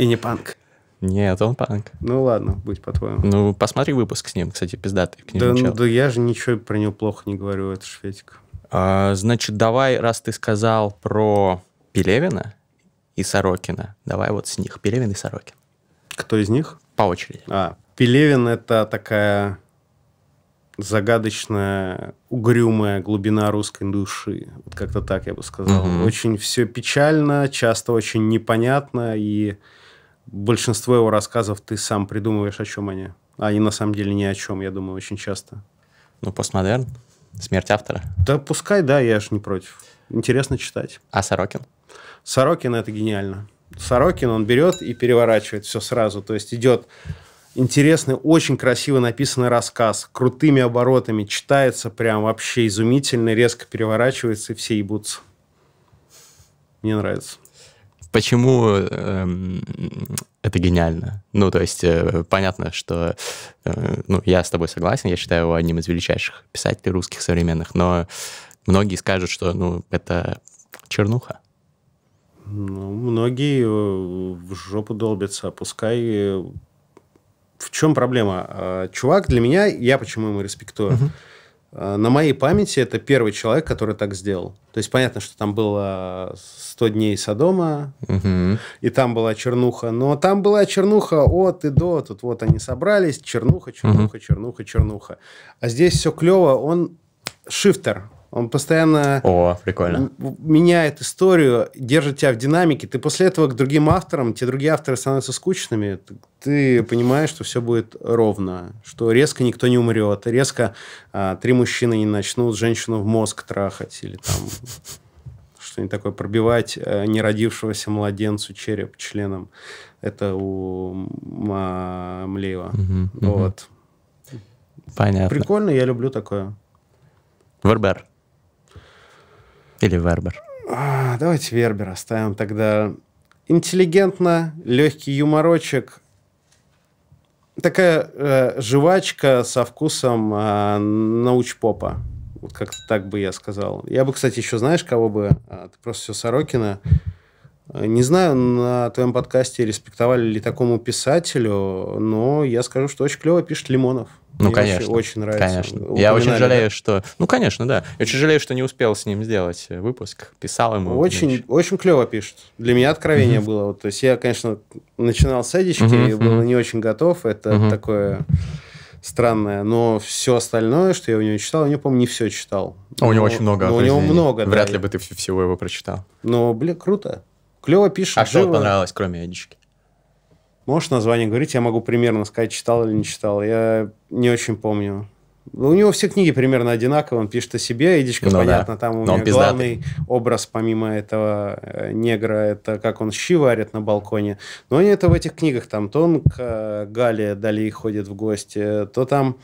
И не панк. Нет, он панк. Ну ладно, будь по-твоему. Ну, посмотри выпуск с ним, кстати, пиздатый. к Да, ну, да я же ничего про него плохо не говорю, это шведик. А, значит, давай, раз ты сказал про Пелевина и Сорокина, давай вот с них, Пелевин и Сорокин. Кто из них? По очереди. А, Пелевин — это такая загадочная, угрюмая глубина русской души. как-то так я бы сказал. Угу. Очень все печально, часто очень непонятно, и большинство его рассказов ты сам придумываешь, о чем они. А они на самом деле ни о чем, я думаю, очень часто. Ну, постмодерн, смерть автора. Да пускай, да, я же не против. Интересно читать. А Сорокин? Сорокин – это гениально. Сорокин, он берет и переворачивает все сразу. То есть идет интересный, очень красиво написанный рассказ, крутыми оборотами, читается прям вообще изумительно, резко переворачивается, и все ебутся. Мне нравится почему э, это гениально? Ну, то есть, э, понятно, что э, ну, я с тобой согласен, я считаю его одним из величайших писателей русских современных, но многие скажут, что ну, это чернуха. Ну, многие э, в жопу долбятся, пускай... Э, в чем проблема? А, чувак для меня, я почему ему респектую, uh-huh. Э, на моей памяти это первый человек, который так сделал. То есть понятно, что там было 100 дней Содома, угу. и там была чернуха, но там была чернуха от и до, тут вот они собрались, чернуха, чернуха, угу. чернуха, чернуха. А здесь все клево, он шифтер, он постоянно О, прикольно. меняет историю, держит тебя в динамике. Ты после этого к другим авторам, те другие авторы становятся скучными. Ты понимаешь, что все будет ровно, что резко никто не умрет, резко а, три мужчины не начнут женщину в мозг трахать или там что-нибудь такое, пробивать э, неродившегося младенцу череп членом. Это у Млеева. Угу, вот. Угу. Понятно. Прикольно, я люблю такое. Вербер. Или Вербер? А, давайте Вербер оставим тогда. Интеллигентно, легкий юморочек. Такая э, жвачка со вкусом э, научпопа. Вот как-то так бы я сказал. Я бы, кстати, еще знаешь, кого бы? А, ты просто все Сорокина. Э, не знаю, на твоем подкасте респектовали ли такому писателю, но я скажу, что очень клево пишет Лимонов. Ну, Мне конечно. Очень нравится. Конечно. я очень жалею, да? что... Ну, конечно, да. Я очень жалею, что не успел с ним сделать выпуск. Писал ему. Очень, нынче. очень клево пишет. Для меня откровение mm-hmm. было. Вот, то есть я, конечно, начинал с Эдички, mm-hmm. и был не очень готов. Это mm-hmm. такое странное. Но все остальное, что я у него читал, я не помню, не все читал. А у него очень много. Но у него много, Вряд да. ли бы ты всего его прочитал. Но, блин, круто. Клево пишет. А живо. что понравилось, кроме Эдички? Можешь название говорить? Я могу примерно сказать, читал или не читал. Я не очень помню. Ну, у него все книги примерно одинаковые. Он пишет о себе. Эдичка, ну, понятно, да. там у Но меня главный образ, помимо этого э, негра, это как он щи варит на балконе. Но они это в этих книгах. Там то он к э, Гале Дали ходит в гости, то там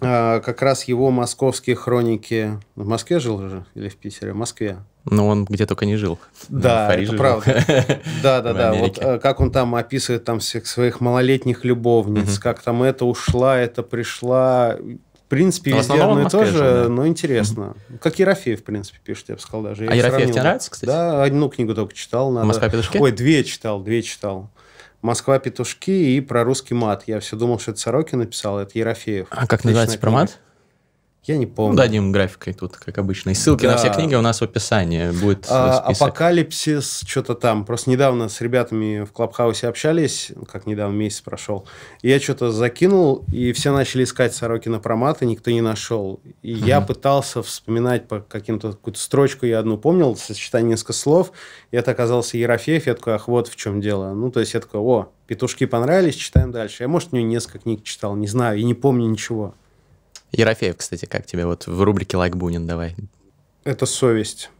э, как раз его московские хроники... В Москве жил же? Или в Питере? В Москве. Но он где только не жил. Да, ну, это правда. Да, да, да. Вот э, как он там описывает там всех своих малолетних любовниц, как там это ушла, это пришла. В принципе, в везде одно и то же, но интересно. Как Ерофеев, в принципе, пишет, я бы сказал даже. а Ерофеев тебе нравится, кстати? Да, одну книгу только читал. «Москва-петушки»? Ой, две читал, две читал. «Москва-петушки» и «Про русский мат». Я все думал, что это Сорокин написал, а это Ерофеев. А как называется про мат? Я не помню. Ну, дадим графикой тут, как обычно. И ссылки да. на все книги у нас в описании. Будет а, Апокалипсис, что-то там. Просто недавно с ребятами в Клабхаусе общались, как недавно месяц прошел. И я что-то закинул, и все начали искать Сорокина проматы, никто не нашел. И угу. я пытался вспоминать по каким-то какую-то строчку, я одну помнил, сочетание несколько слов. И это оказался Ерофеев. Я такой, ах, вот в чем дело. Ну, то есть я такой, о, петушки понравились, читаем дальше. Я, может, у него несколько книг читал, не знаю, и не помню ничего. Ерофеев, кстати, как тебе? Вот в рубрике «Лайк Бунин» давай. Это совесть.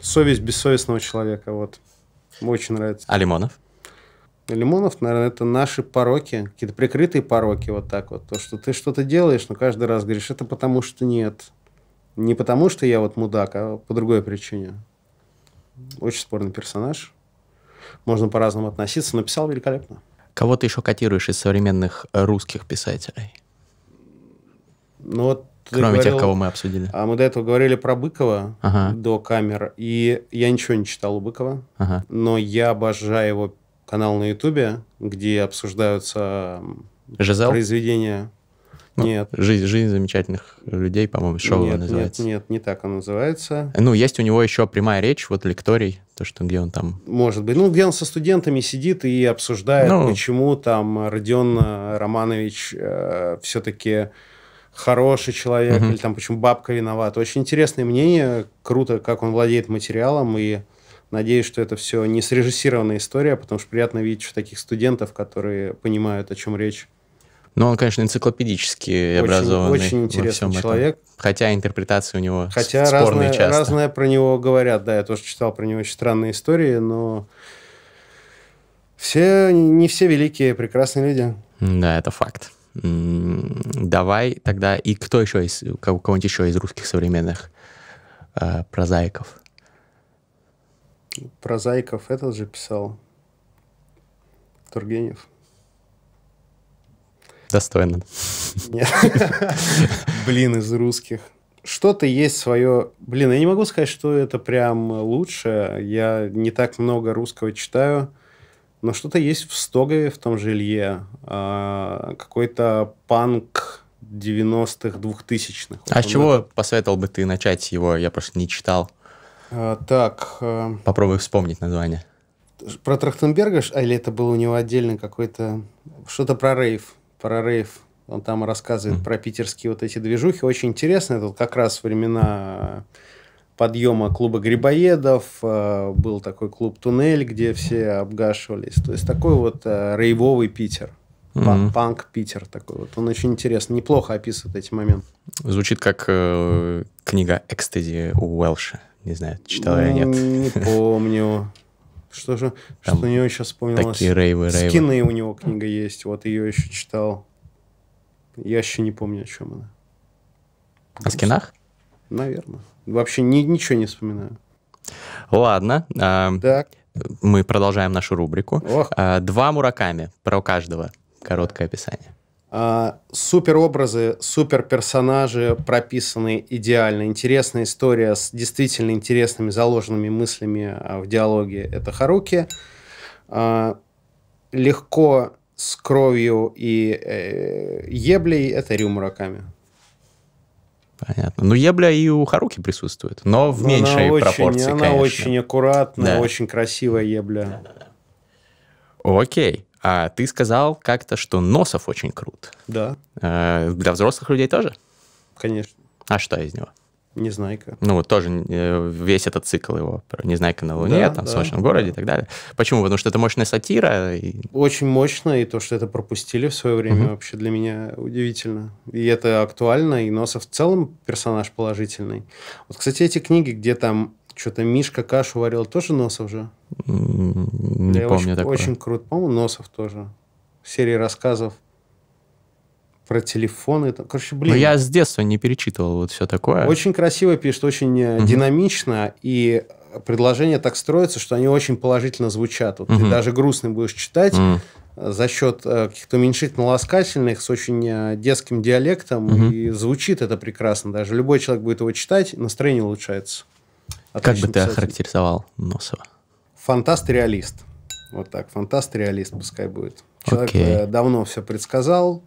Совесть бессовестного человека, вот. Очень нравится. А Лимонов? Лимонов, наверное, это наши пороки, какие-то прикрытые пороки, вот так вот. То, что ты что-то делаешь, но каждый раз говоришь, это потому что нет. Не потому что я вот мудак, а по другой причине. Очень спорный персонаж. Можно по-разному относиться, но писал великолепно. Кого ты еще котируешь из современных русских писателей? Ну вот Кроме говорил, тех, кого мы обсудили. А мы до этого говорили про Быкова ага. до камер, и я ничего не читал у Быкова, ага. но я обожаю его канал на Ютубе, где обсуждаются Жизел? произведения. Ну, нет. Жизнь, жизнь замечательных людей, по-моему, шоу нет, называется. Нет, нет, не так он называется. Ну, есть у него еще прямая речь, вот лекторий, то, что где он там... Может быть. Ну, где он со студентами сидит и обсуждает, ну... почему там Родион э, Романович э, все-таки хороший человек, угу. или там почему бабка виновата. Очень интересное мнение, круто, как он владеет материалом, и надеюсь, что это все не срежиссированная история, потому что приятно видеть что таких студентов, которые понимают, о чем речь. ну он, конечно, энциклопедически очень, образованный. Очень интересный человек. Этом. Хотя интерпретации у него Хотя спорные разное, часто. разное про него говорят, да, я тоже читал про него очень странные истории, но все, не все великие, прекрасные люди. Да, это факт. Давай тогда и кто еще из кого-нибудь еще из русских современных э, прозаиков? Прозаиков этот же писал Тургенев. Достойно. Нет. Блин, из русских. Что-то есть свое... Блин, я не могу сказать, что это прям лучше. Я не так много русского читаю но что-то есть в Стогове, в том же Илье. А, какой-то панк 90-х, 2000-х. А вот с чего этот. посоветовал бы ты начать его? Я просто не читал. А, так. Э, Попробуй вспомнить название. Про Трахтенберга, или это был у него отдельный какой-то... Что-то про рейв. Про рейв. Он там рассказывает mm-hmm. про питерские вот эти движухи. Очень интересно. Это как раз времена подъема клуба грибоедов, э, был такой клуб «Туннель», где все обгашивались. То есть такой вот э, рейвовый Питер. Mm-hmm. Панк Питер такой вот. Он очень интересный неплохо описывает эти моменты. Звучит как э, книга «Экстази» у Уэлша. Не знаю, читал ну, я нет. Не помню. Что же, что у него сейчас вспомнилось? Такие рейвы, рейвы. Скины у него книга есть, вот ее еще читал. Я еще не помню, о чем она. О скинах? Наверное. Вообще ни, ничего не вспоминаю. Ладно. Э, так. Мы продолжаем нашу рубрику. Ох. Э, два мураками про каждого. Короткое описание. А, супер образы, супер персонажи прописаны идеально. Интересная история с действительно интересными заложенными мыслями а, в диалоге. Это Харуки. А, легко с кровью и э, еблей это Рю Мураками. Понятно. Ну, ебля и у Харуки присутствует, но в но меньшей она очень, пропорции, она очень аккуратная, да. очень красивая ебля. Окей. А ты сказал как-то, что Носов очень крут. Да. А, для взрослых людей тоже? Конечно. А что из него? Незнайка. Ну, вот тоже э, весь этот цикл его. Незнайка на Луне, да, там, да, в сочном городе да. и так далее. Почему? Потому что это мощная сатира. И... Очень мощно, и то, что это пропустили в свое время, угу. вообще для меня удивительно. И это актуально, и Носов в целом персонаж положительный. Вот, кстати, эти книги, где там что-то Мишка кашу варил, тоже Носов же? Не Я помню очень, такое. Очень круто. По-моему, Носов тоже. В серии рассказов про телефоны. Там. Короче, блин. Но я с детства не перечитывал вот все такое. Очень красиво пишет, очень угу. динамично, и предложения так строятся, что они очень положительно звучат. Вот угу. Ты даже грустный будешь читать угу. за счет э, каких-то уменьшительно ласкательных с очень э, детским диалектом, угу. и звучит это прекрасно. Даже любой человек будет его читать, настроение улучшается. Отличный как бы ты писатель. охарактеризовал Носова? Фантаст-реалист. Вот так, фантаст-реалист пускай будет. Человек Окей. давно все предсказал,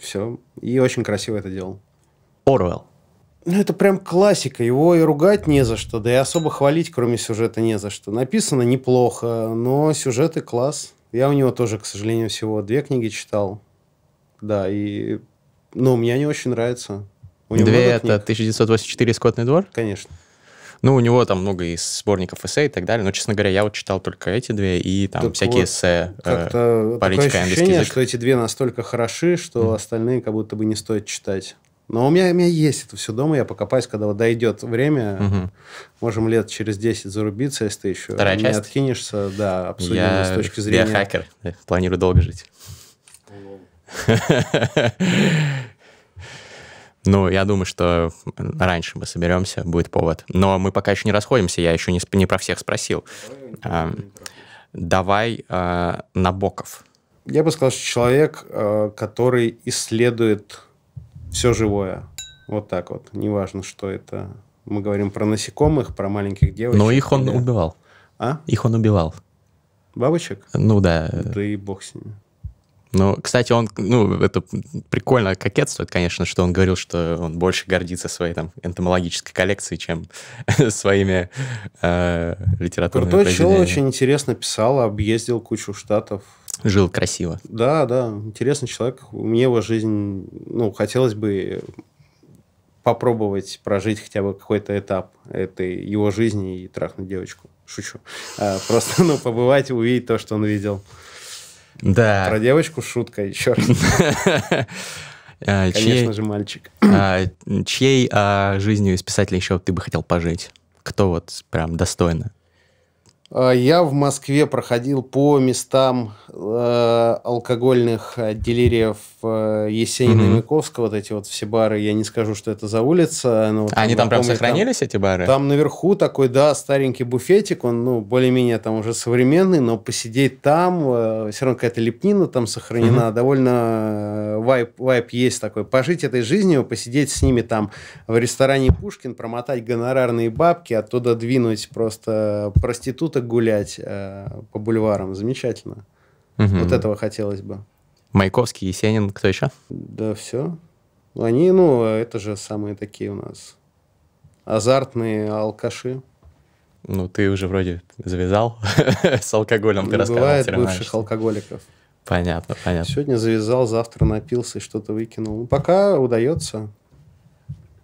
все. И очень красиво это делал. Оруэлл. Ну, это прям классика. Его и ругать не за что, да и особо хвалить, кроме сюжета, не за что. Написано неплохо, но сюжеты класс. Я у него тоже, к сожалению, всего две книги читал. Да, и... ну, мне они очень нравятся. У него две – это 1984 «Скотный двор»? Конечно. Ну, у него там много из сборников эссе и так далее, но, честно говоря, я вот читал только эти две и там так всякие вот, эссе, э, политика такое ощущение, язык. что эти две настолько хороши, что mm. -hmm. остальные как будто бы не стоит читать. Но у меня, у меня есть это все дома, я покопаюсь, когда вот дойдет время, угу. можем лет через 10 зарубиться, если ты еще Вторая не часть? откинешься, да, обсудим я, с точки зрения... Я хакер, я планирую долго жить. Ну, я думаю, что раньше мы соберемся, будет повод. Но мы пока еще не расходимся, я еще не, не про всех спросил. давай а, Набоков. Я бы сказал, что человек, э, который исследует все живое. Вот так вот. Неважно, что это. Мы говорим про насекомых, про маленьких девочек. Но их он или... убивал. А? Их он убивал. Бабочек? Ну да. Да и бог с ними. Ну, кстати, он, ну, это прикольно кокетствует, конечно, что он говорил, что он больше гордится своей там энтомологической коллекцией, чем своими э, литературными Крутой чел очень интересно писал, объездил кучу штатов. Жил красиво. Да, да, интересный человек. Мне его жизнь, ну, хотелось бы попробовать прожить хотя бы какой-то этап этой его жизни и трахнуть девочку. Шучу. А, просто, ну, побывать, увидеть то, что он видел. Да. Про девочку шутка еще а, раз. Конечно же, мальчик. А, чьей а, жизнью из писателей еще ты бы хотел пожить? Кто вот прям достойно? А, я в Москве проходил по местам э, алкогольных э, делириев э, Есенина mm-hmm. Маяковского, вот эти вот все бары. Я не скажу, что это за улица. Но там, Они там прям сохранились, там, эти бары? Там наверху такой, да, старенький буфетик. Он, ну, более-менее там уже современный, но посидеть там, э, все равно какая-то лепнина там сохранена. Mm-hmm. Довольно э, вайп, вайп есть такой. Пожить этой жизнью, посидеть с ними там в ресторане Пушкин, промотать гонорарные бабки, оттуда двинуть просто э, проститут суток гулять э, по бульварам. Замечательно. Угу. Вот этого хотелось бы. Маяковский, Есенин, кто еще? Да все. Они, ну, это же самые такие у нас азартные алкаши. Ну, ты уже вроде завязал с алкоголем, ты рассказывал. Бывает бывших алкоголиков. Понятно, понятно. Сегодня завязал, завтра напился и что-то выкинул. Ну, пока удается.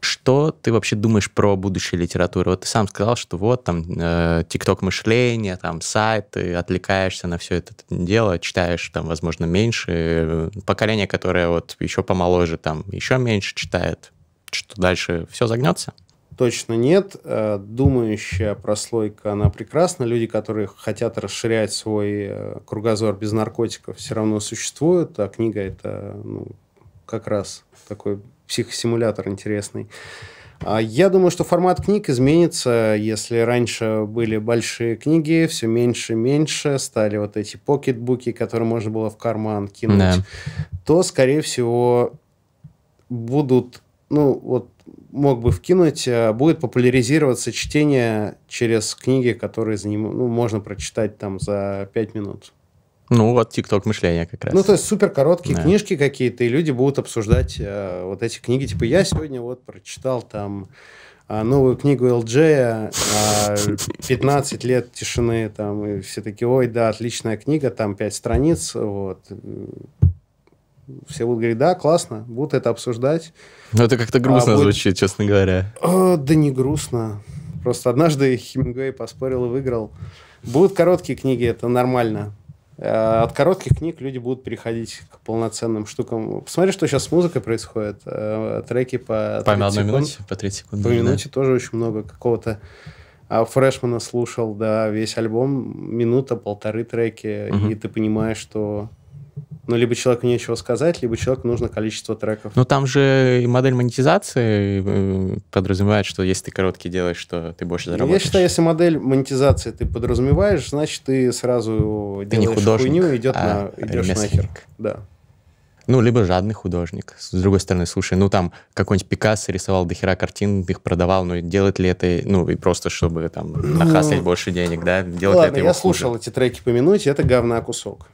Что ты вообще думаешь про будущее литературы? Вот ты сам сказал, что вот там э, тикток э, мышление, там сайт, ты отвлекаешься на все это дело, читаешь там, возможно, меньше. Э, поколение, которое вот еще помоложе, там еще меньше читает. Что дальше все загнется? Точно нет. Э, думающая прослойка, она прекрасна. Люди, которые хотят расширять свой кругозор без наркотиков, все равно существуют, а книга это ну, как раз такой психосимулятор интересный. А, я думаю, что формат книг изменится, если раньше были большие книги, все меньше и меньше, стали вот эти покетбуки, которые можно было в карман кинуть, да. то, скорее всего, будут, ну, вот мог бы вкинуть, э, будет популяризироваться чтение через книги, которые заним... ну, можно прочитать там за пять минут. Ну, вот TikTok мышление как раз. Ну, то есть супер короткие да. книжки какие-то, и люди будут обсуждать э, вот эти книги. Типа, я сегодня вот прочитал там э, новую книгу Л.Дж. э, «15 лет тишины». Там, и все такие, ой, да, отличная книга, там 5 страниц. Вот все будут говорить, да, классно, будут это обсуждать. Но ну, это как-то грустно а, будет... звучит, честно говоря. О, э, да не грустно. Просто однажды Хемингуэй поспорил и выиграл. Будут короткие книги, это нормально. Э, от коротких книг люди будут переходить к полноценным штукам. Посмотри, что сейчас с музыкой происходит. Э, треки по... По одной минуте, по 30 секунд. По минуте да. тоже очень много какого-то... А фрешмана слушал, да, весь альбом, минута, полторы треки, угу. и ты понимаешь, что ну, либо человеку нечего сказать, либо человеку нужно количество треков. Ну, там же модель монетизации э, подразумевает, что если ты короткий делаешь, то ты больше заработаешь. Я считаю, если модель монетизации ты подразумеваешь, значит, ты сразу ты делаешь хуйню и идет а на, идешь нахер. Да. Ну, либо жадный художник. С другой стороны, слушай, ну там какой-нибудь Пикассо рисовал дохера картин, их продавал, ну делать ли это, ну и просто чтобы там ну, нахаслить ну, больше денег, да? Делать ладно, ли это его я хуже? слушал эти треки помянуть, это говна кусок.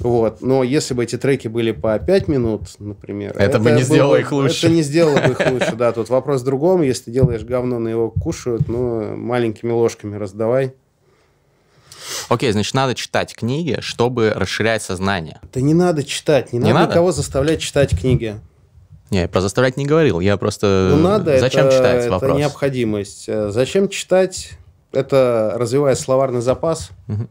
Вот. Но если бы эти треки были по 5 минут, например... Это, это бы не сделало их лучше. Это не сделало бы их лучше, да. Тут вопрос в другом. Если ты делаешь говно, на его кушают, ну, маленькими ложками раздавай. Окей, значит, надо читать книги, чтобы расширять сознание. Да не надо читать. Не, не надо, надо кого заставлять читать книги. Не, про заставлять не говорил. Я просто... Ну, надо. Зачем это, читать? Это вопрос. необходимость. Э, зачем читать? Это развивает словарный запас. Угу.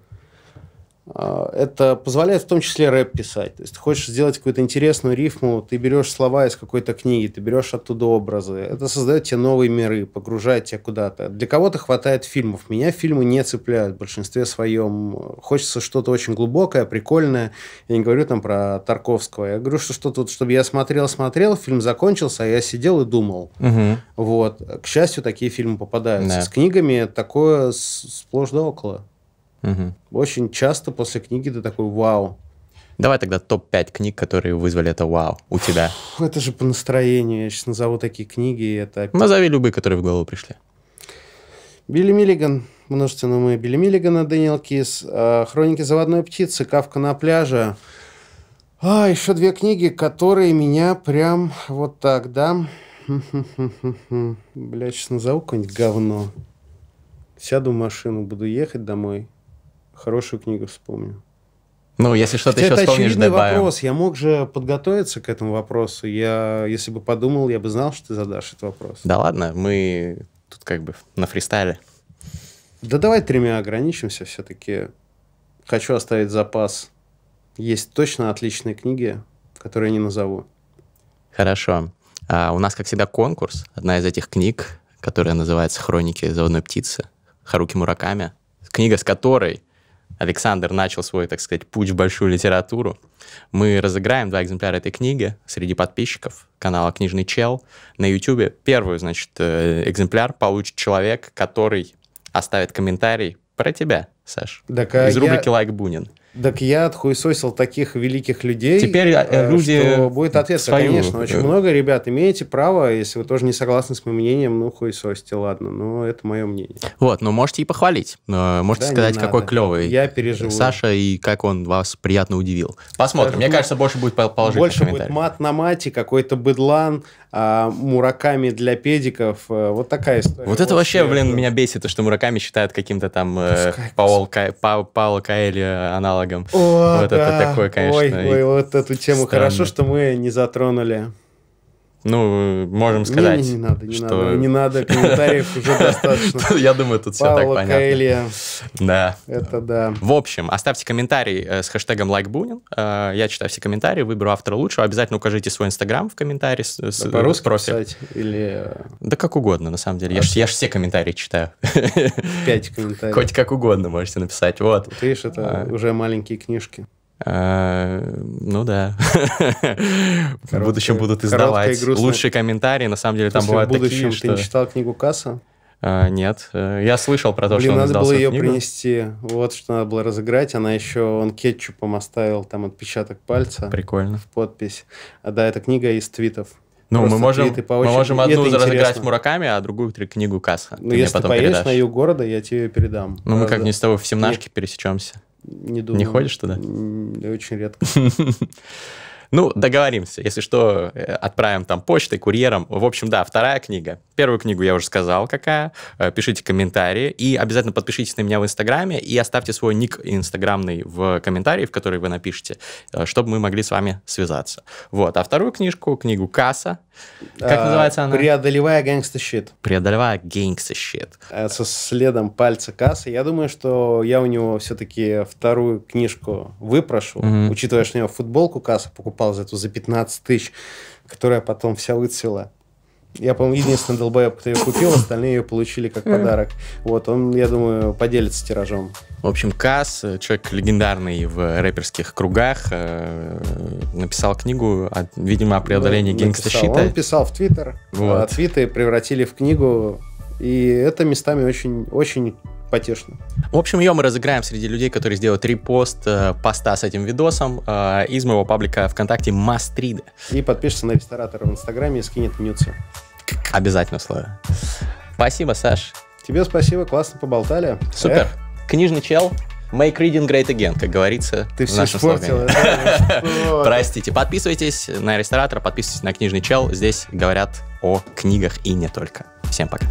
А, это позволяет в том числе рэп писать. То есть ты хочешь сделать какую-то интересную рифму, ты берешь слова из какой-то книги, ты берешь оттуда образы. Это создает тебе новые миры, погружает тебя куда-то. Для кого-то хватает фильмов. Меня фильмы не цепляют в большинстве своем. Хочется что-то очень глубокое, прикольное. Я не говорю там про Тарковского. Я говорю, что что-то, вот, чтобы я смотрел-смотрел, фильм закончился, а я сидел и думал. Угу. Вот. К счастью, такие фильмы попадаются. Да. С книгами такое сплошь да около. Угу. Очень часто после книги ты такой «Вау!» Давай тогда топ-5 книг, которые вызвали это «Вау» у тебя. Это же по настроению. Я сейчас назову такие книги. Это... Назови любые, которые в голову пришли. Билли Миллиган, множественное мы Билли Миллигана, Дэниел Кис, э, Хроники заводной птицы, Кавка на пляже. А, еще две книги, которые меня прям вот так, да? Бля, сейчас назову какое-нибудь говно. Сяду в машину, буду ехать домой, Хорошую книгу вспомню. Ну, если что-то еще это вспомнишь, очевидный добавим. вопрос. Я мог же подготовиться к этому вопросу. Я, если бы подумал, я бы знал, что ты задашь этот вопрос. Да ладно, мы тут как бы на фристайле. Да давай тремя ограничимся все-таки. Хочу оставить запас. Есть точно отличные книги, которые я не назову. Хорошо. А у нас, как всегда, конкурс. Одна из этих книг, которая называется «Хроники заводной птицы» Харуки Мураками. Книга, с которой Александр начал свой, так сказать, путь в большую литературу. Мы разыграем два экземпляра этой книги среди подписчиков канала «Книжный чел» на YouTube. Первый, значит, э, экземпляр получит человек, который оставит комментарий про тебя, Саш. Так, а из рубрики я... «Лайк Бунин». Так я отхуесосил таких великих людей. Теперь э, э, люди... Что будет ответ, свою... конечно. Очень э, много ребят имеете право, если вы тоже не согласны с моим мнением, ну, хуесосите, ладно. Но это мое мнение. Вот, но ну, можете и похвалить. Можете да, сказать, какой клевый. Я переживу. Саша, и как он вас приятно удивил. Посмотрим. Скажу, Мне кажется, больше будет положительных Больше будет мат на мате, какой-то быдлан, а, мураками для педиков. Вот такая история. Вот это вообще, блин, меня бесит, то, что мураками считают каким-то там Паула Каэля аналог флагом. О, вот да. это такой, конечно. Ой, ой, вот эту тему. Странно. Хорошо, что мы не затронули. Ну, можем сказать. Не, не, не надо, не что... надо. Не надо, комментариев уже достаточно. Ну, я думаю, тут все так понятно. Да. Это да. В общем, оставьте комментарий э, с хэштегом лайкбунин. Э, я читаю все комментарии, выберу автора лучшего. Обязательно укажите свой инстаграм в комментарии. По-русски писать или... Э, да как угодно, на самом деле. Я же все комментарии читаю. Пять комментариев. Хоть как угодно можете написать. Вот. Видишь, это а. уже маленькие книжки. Э, ну да. В будущем будут издавать лучшие комментарии. На самом деле там бывают такие, что... Ты не читал книгу «Касса»? А, нет. Э, я слышал про то, Блин, что он надо было ее книгу. принести. Вот что надо было разыграть. Она еще, он кетчупом оставил там отпечаток пальца. Прикольно. В подпись. А да, это книга из твитов. Ну, мы можем, по мы можем одну разыграть интересно. Мураками, а другую три книгу Касса. Ну, ты если ты поедешь передашь. на юг города, я тебе передам. Ну, Правда. мы как не с тобой в семнашке пересечемся. Не думаю. Не ходишь туда? Очень редко. Ну, договоримся. Если что, э, отправим там почтой, курьером. В общем, да, вторая книга. Первую книгу я уже сказал, какая. Э, пишите комментарии. И обязательно подпишитесь на меня в Инстаграме и оставьте свой ник инстаграмный в комментарии, в который вы напишете, э, чтобы мы могли с вами связаться. Вот. А вторую книжку, книгу «Касса», как а, называется она? Преодолевая гангста щит. Преодолевая гангста щит. Э, со следом пальца кассы. Я думаю, что я у него все-таки вторую книжку выпрошу, угу. учитывая, что я него футболку касса покупал за эту за 15 тысяч, которая потом вся выцвела. Я, по-моему, единственный долбоеб, кто ее купил, остальные ее получили как подарок. Вот, он, я думаю, поделится тиражом. В общем, Касс, э, человек легендарный в рэперских кругах, э, написал книгу, видимо, о преодолении ну, гангстащита. Он писал в Твиттер, а вот. твиты превратили в книгу, и это местами очень, очень потешно. В общем, ее мы разыграем среди людей, которые сделают репост э, поста с этим видосом э, из моего паблика ВКонтакте Мастрида. И подпишется на ресторатора в Инстаграме и скинет нюцы. Обязательно условие. Спасибо, Саш. Тебе спасибо, классно поболтали. Супер. Эх. Книжный чел, Make reading great again, как говорится Ты в все нашем Простите. Подписывайтесь на Ресторатора, подписывайтесь на Книжный Чел. Здесь говорят о книгах и не только. Всем пока.